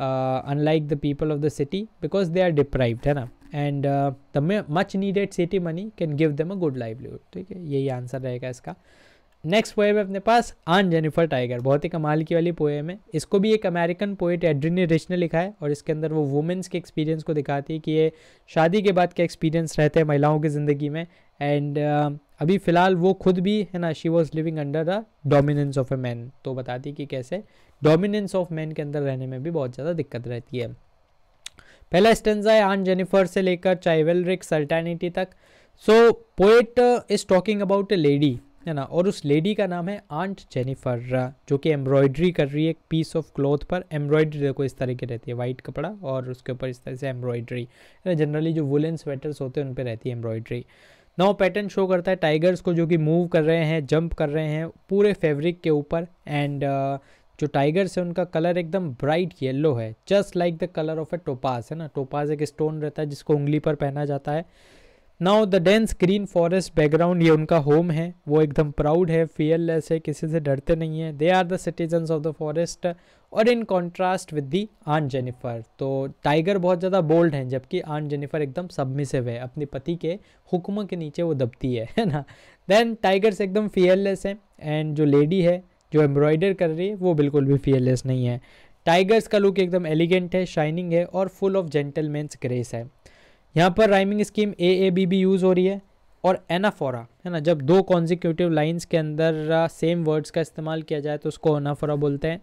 unlike the people of the city because they are deprived है ना and the much needed city money can give them a good livelihood ठीक है यही आंसर रहेगा इसका नेक्स्ट पोएम है अपने पास आन जेनिफर टाइगर बहुत ही कमाल की वाली पोएम है इसको भी एक अमेरिकन पोइट एड्रिनी रिच ने लिखा है और इसके अंदर वो वुमेंस के एक्सपीरियंस को दिखाती है कि ये शादी के बाद के एक्सपीरियंस रहते हैं महिलाओं की ज़िंदगी में एंड uh, अभी फ़िलहाल वो खुद भी है ना she was living under the dominance of a man तो बताती कि कैसे डोमिनेंस ऑफ मैन के अंदर रहने में भी बहुत ज़्यादा दिक्कत रहती है पहला स्टेंजा है आन जेनिफर से लेकर चाइवेलरिक सल्टानिटी तक so poet is talking about a lady है ना और उस लेडी का नाम है आंट जेनिफर जो कि एम्ब्रॉयडरी कर रही है एक पीस ऑफ क्लॉथ पर एम्ब्रॉयडरी देखो इस तरह की रहती है वाइट कपड़ा और उसके ऊपर इस तरह से एम्ब्रॉयडरी है ना जनरली जो वुलन स्वेटर्स होते हैं उन पर रहती है एम्ब्रॉयडरी नौ पैटर्न शो करता है टाइगर्स को जो कि मूव कर रहे हैं जंप कर रहे हैं पूरे फेब्रिक के ऊपर एंड uh, जो टाइगर्स है उनका कलर एकदम ब्राइट येलो है just like the colour of a topaz है ना टोपास एक स्टोन रहता है जिसको उंगली पर पहना जाता है now the dense green forest background ये उनका होम है वो एकदम प्राउड है फियरलेस है किसी से डरते नहीं है they are the citizens of the forest और इन कॉन्ट्रास्ट विद दी आन जेनिफर तो टाइगर बहुत ज़्यादा बोल्ड हैं जबकि आन जेनिफर एकदम सबमिसिव है अपने पति के हुक्म के नीचे वो दबती है है ना देन टाइगर्स एकदम फियरलेस हैं एंड जो लेडी है जो एम्ब्रॉयडर कर रही है वो बिल्कुल भी फियरलेस नहीं है टाइगर्स का लुक एकदम एलिगेंट है शाइनिंग है और फुल ऑफ जेंटलमैंस ग्रेस है यहाँ पर rhyming scheme A A B B use हो रही है और एनाफोरा है ना जब दो कॉन्जिक्यूटिव लाइन्स के अंदर सेम वर्ड्स का इस्तेमाल किया जाए तो उसको एनाफोरा बोलते हैं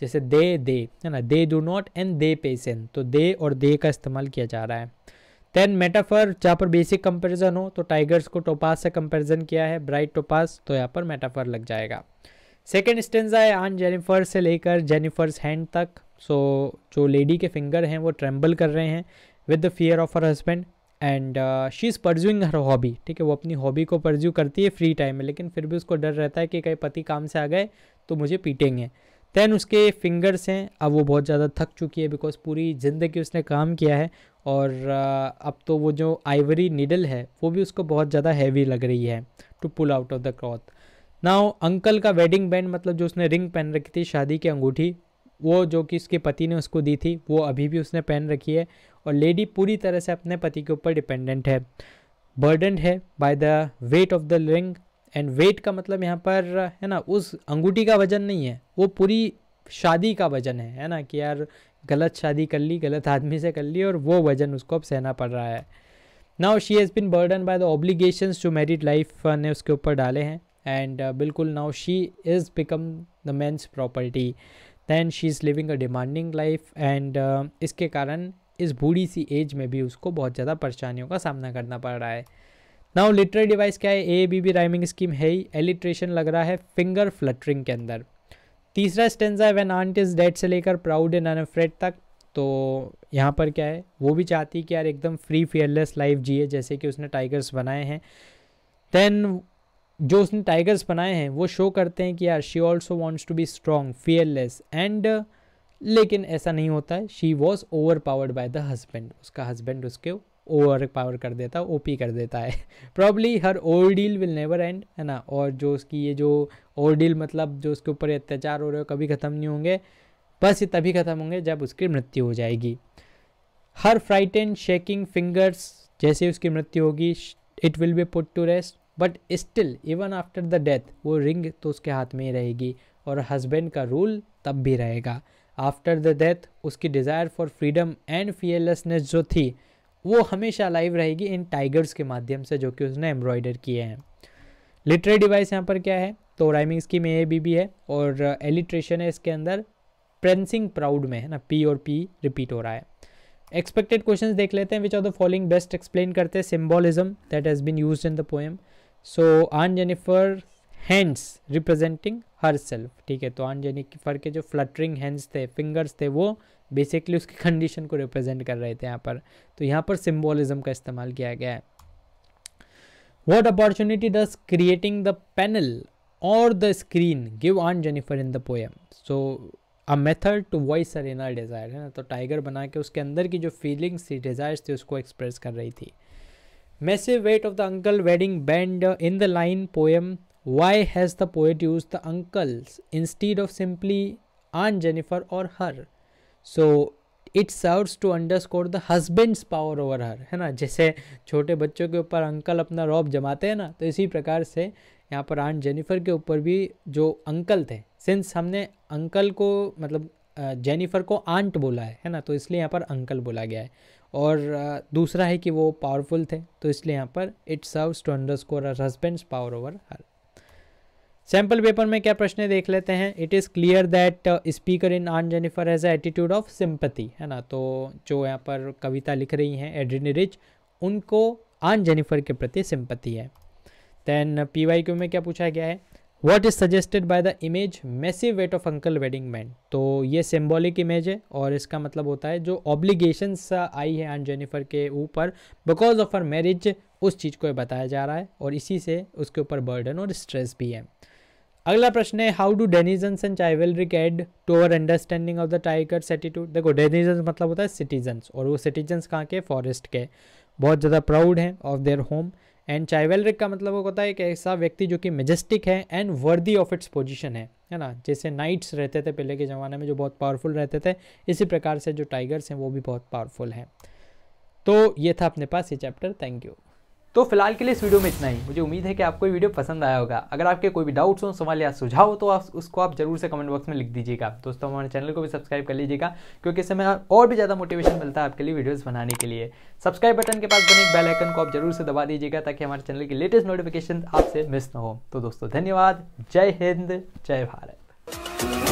जैसे दे दे है ना they do not and they pace in तो दे और दे का इस्तेमाल किया जा रहा है देन मेटाफर जहाँ पर बेसिक कंपेरिजन हो तो टाइगर्स को टोपास से कंपेरिजन किया है ब्राइट टोपास तो यहाँ पर मेटाफर लग जाएगा सेकेंड स्टेंजा है आन जेनिफर से लेकर जेनिफर्स हैंड तक सो so, जो लेडी के फिंगर हैं वो ट्रेम्बल कर रहे हैं with the fear of her husband and she is pursuing her hobby ठीक है वो अपनी हॉबी को परज्यू करती है फ्री टाइम में लेकिन फिर भी उसको डर रहता है कि कहीं पति काम से आ गए तो मुझे पीटेंगे दैन उसके फिंगर्स हैं अब वो बहुत ज़्यादा थक चुकी है बिकॉज पूरी ज़िंदगी उसने काम किया है और uh, अब तो वो जो आइवरी निडल है वो भी उसको बहुत ज़्यादा हैवी लग रही है to pull out of the cloth now uncle का वेडिंग बैंड मतलब जो उसने रिंग पहन रखी थी शादी की अंगूठी वो जो कि उसके पति ने उसको दी थी वो अभी भी उसने पहन रखी है और लेडी पूरी तरह से अपने पति के ऊपर डिपेंडेंट है बर्डन है by the weight of the ring and weight का मतलब यहाँ पर है ना उस अंगूठी का वजन नहीं है वो पूरी शादी का वजन है है ना कि यार गलत शादी कर ली गलत आदमी से कर ली और वो वजन उसको अब सहना पड़ रहा है now she has been burden by the obligation जो मैरिड लाइफ ने उसके ऊपर डाले हैं एंड बिल्कुल now she is become the man's property than she is living a demanding life and इसके कारण इस बूढ़ी सी एज में भी उसको बहुत ज़्यादा परेशानियों का सामना करना पड़ रहा है नाउ लिटरेरी डिवाइस क्या है A B B rhyming scheme है ही एलिट्रेशन लग रहा है फिंगर फ्लटरिंग के अंदर तीसरा स्टेंजा है वेन आंट इज डेड से लेकर प्राउड एंड अनफ्रेड तक तो यहाँ पर क्या है वो भी चाहती है कि यार एकदम फ्री फेयरलेस लाइफ जिए जैसे कि उसने टाइगर्स बनाए हैं देन जो उसने टाइगर्स बनाए हैं वो शो करते हैं कि यार she also wants to be strong fearless and लेकिन ऐसा नहीं होता है she was over powered by the husband उसका हस्बैंड उसके ओवर पावर कर देता है ओपी कर देता है probably her ordeal will never end है ना और जो उसकी ये जो ओवर डील मतलब जो उसके ऊपर अत्याचार हो रहे हो कभी ख़त्म नहीं होंगे बस ये तभी ख़त्म होंगे जब उसकी मृत्यु हो जाएगी her fright and shaking fingers जैसे उसकी मृत्यु होगी it will be put to rest but still even after the death वो रिंग तो उसके हाथ में ही रहेगी और हस्बैंड का रूल तब भी रहेगा आफ्टर द डेथ उसकी desire for freedom and fearlessness जो थी वो हमेशा लाइव रहेगी इन टाइगर्स के माध्यम से जो कि उसने एम्ब्रॉयडर किए हैं लिटरेरी डिवाइस यहाँ पर क्या है तो rhyming scheme A B B है और एलिट्रेशन है इसके अंदर प्रेंसिंग प्राउड में है ना पी और पी रिपीट हो रहा है एक्सपेक्टेड क्वेश्चन देख लेते हैं which are the following best explain करते हैं symbolism that has been use in the poem so aunt Jennifer hands representing herself ठीक है तो आन यानी फर के जो फ्लटरिंग हैंड्स थे फिंगर्स थे वो बेसिकली उसकी कंडीशन को रिप्रेजेंट कर रहे थे यहाँ पर तो यहाँ पर सिम्बोलिज्म का इस्तेमाल किया गया है what opportunity does creating the panel or the screen give Aunt Jennifer in the poem. So a method to voice her inner desire है ना तो टाइगर बना के उसके अंदर की जो फीलिंग्स थी डिजायर्स थी उसको एक्सप्रेस कर रही थी massive weight of the uncle wedding band in the line poem Why has the poet used the uncles instead of simply Aunt Jennifer or her? So it serves to score the husband's power over her है ना जैसे छोटे बच्चों के ऊपर uncle अपना Rob जमाते हैं ना तो इसी प्रकार से यहाँ पर आंट जेनिफर के ऊपर भी जो अंकल थे सिंस हमने अंकल को मतलब जेनिफर को आंट बोला है है ना तो इसलिए यहाँ पर अंकल बोला गया है और दूसरा है कि वो पावरफुल थे तो इसलिए यहाँ पर it serves to underscore her husband's power over her sample paper में क्या प्रश्न देख लेते हैं it is clear that speaker in aunt Jennifer has attitude of sympathy है ना तो जो यहाँ पर कविता लिख रही हैं एड्रिनी रिच उनको आन जेनिफर के प्रति सिंपति है देन पी वाई क्यू में क्या पूछा गया है what is suggested by the image massive weight of uncle wedding man तो ये सिम्बॉलिक इमेज है और इसका मतलब होता है जो ऑब्लिगेशंस uh, आई है आन जेनिफर के ऊपर बिकॉज ऑफ हर मैरिज उस चीज़ को बताया जा रहा है और इसी से उसके ऊपर बर्डन और स्ट्रेस भी है अगला प्रश्न है how do denizens and chivalric aid to our understanding of the tiger attitude देखो डेनिजन्स मतलब होता है सिटीजन्स और वो सिटीजन्स कहाँ के फॉरेस्ट के बहुत ज़्यादा प्राउड हैं of their home and chivalric का मतलब होता है एक ऐसा व्यक्ति जो कि मेजेस्टिक है and worthy of its position है है ना जैसे नाइट्स रहते थे पहले के ज़माने में जो बहुत पावरफुल रहते थे इसी प्रकार से जो टाइगर्स हैं वो भी बहुत पावरफुल हैं तो ये था अपने पास ये चैप्टर थैंक यू तो फिलहाल के लिए इस वीडियो में इतना ही मुझे उम्मीद है कि आपको ये वीडियो पसंद आया होगा अगर आपके कोई भी डाउट्स हो सवाल या सुझाव हो तो आप उसको आप जरूर से कमेंट बॉक्स में लिख दीजिएगा दोस्तों हमारे चैनल को भी सब्सक्राइब कर लीजिएगा क्योंकि इससे हमें और भी ज़्यादा मोटिवेशन मिलता है आपके लिए वीडियोज़ बनाने के लिए सब्सक्राइब बटन के पास बने बेल आइकन को आप जरूर से दबा दीजिएगा ताकि हमारे चैनल की लेटेस्ट नोटिफिकेशन आपसे मिस ना हो तो दोस्तों धन्यवाद जय हिंद जय भारत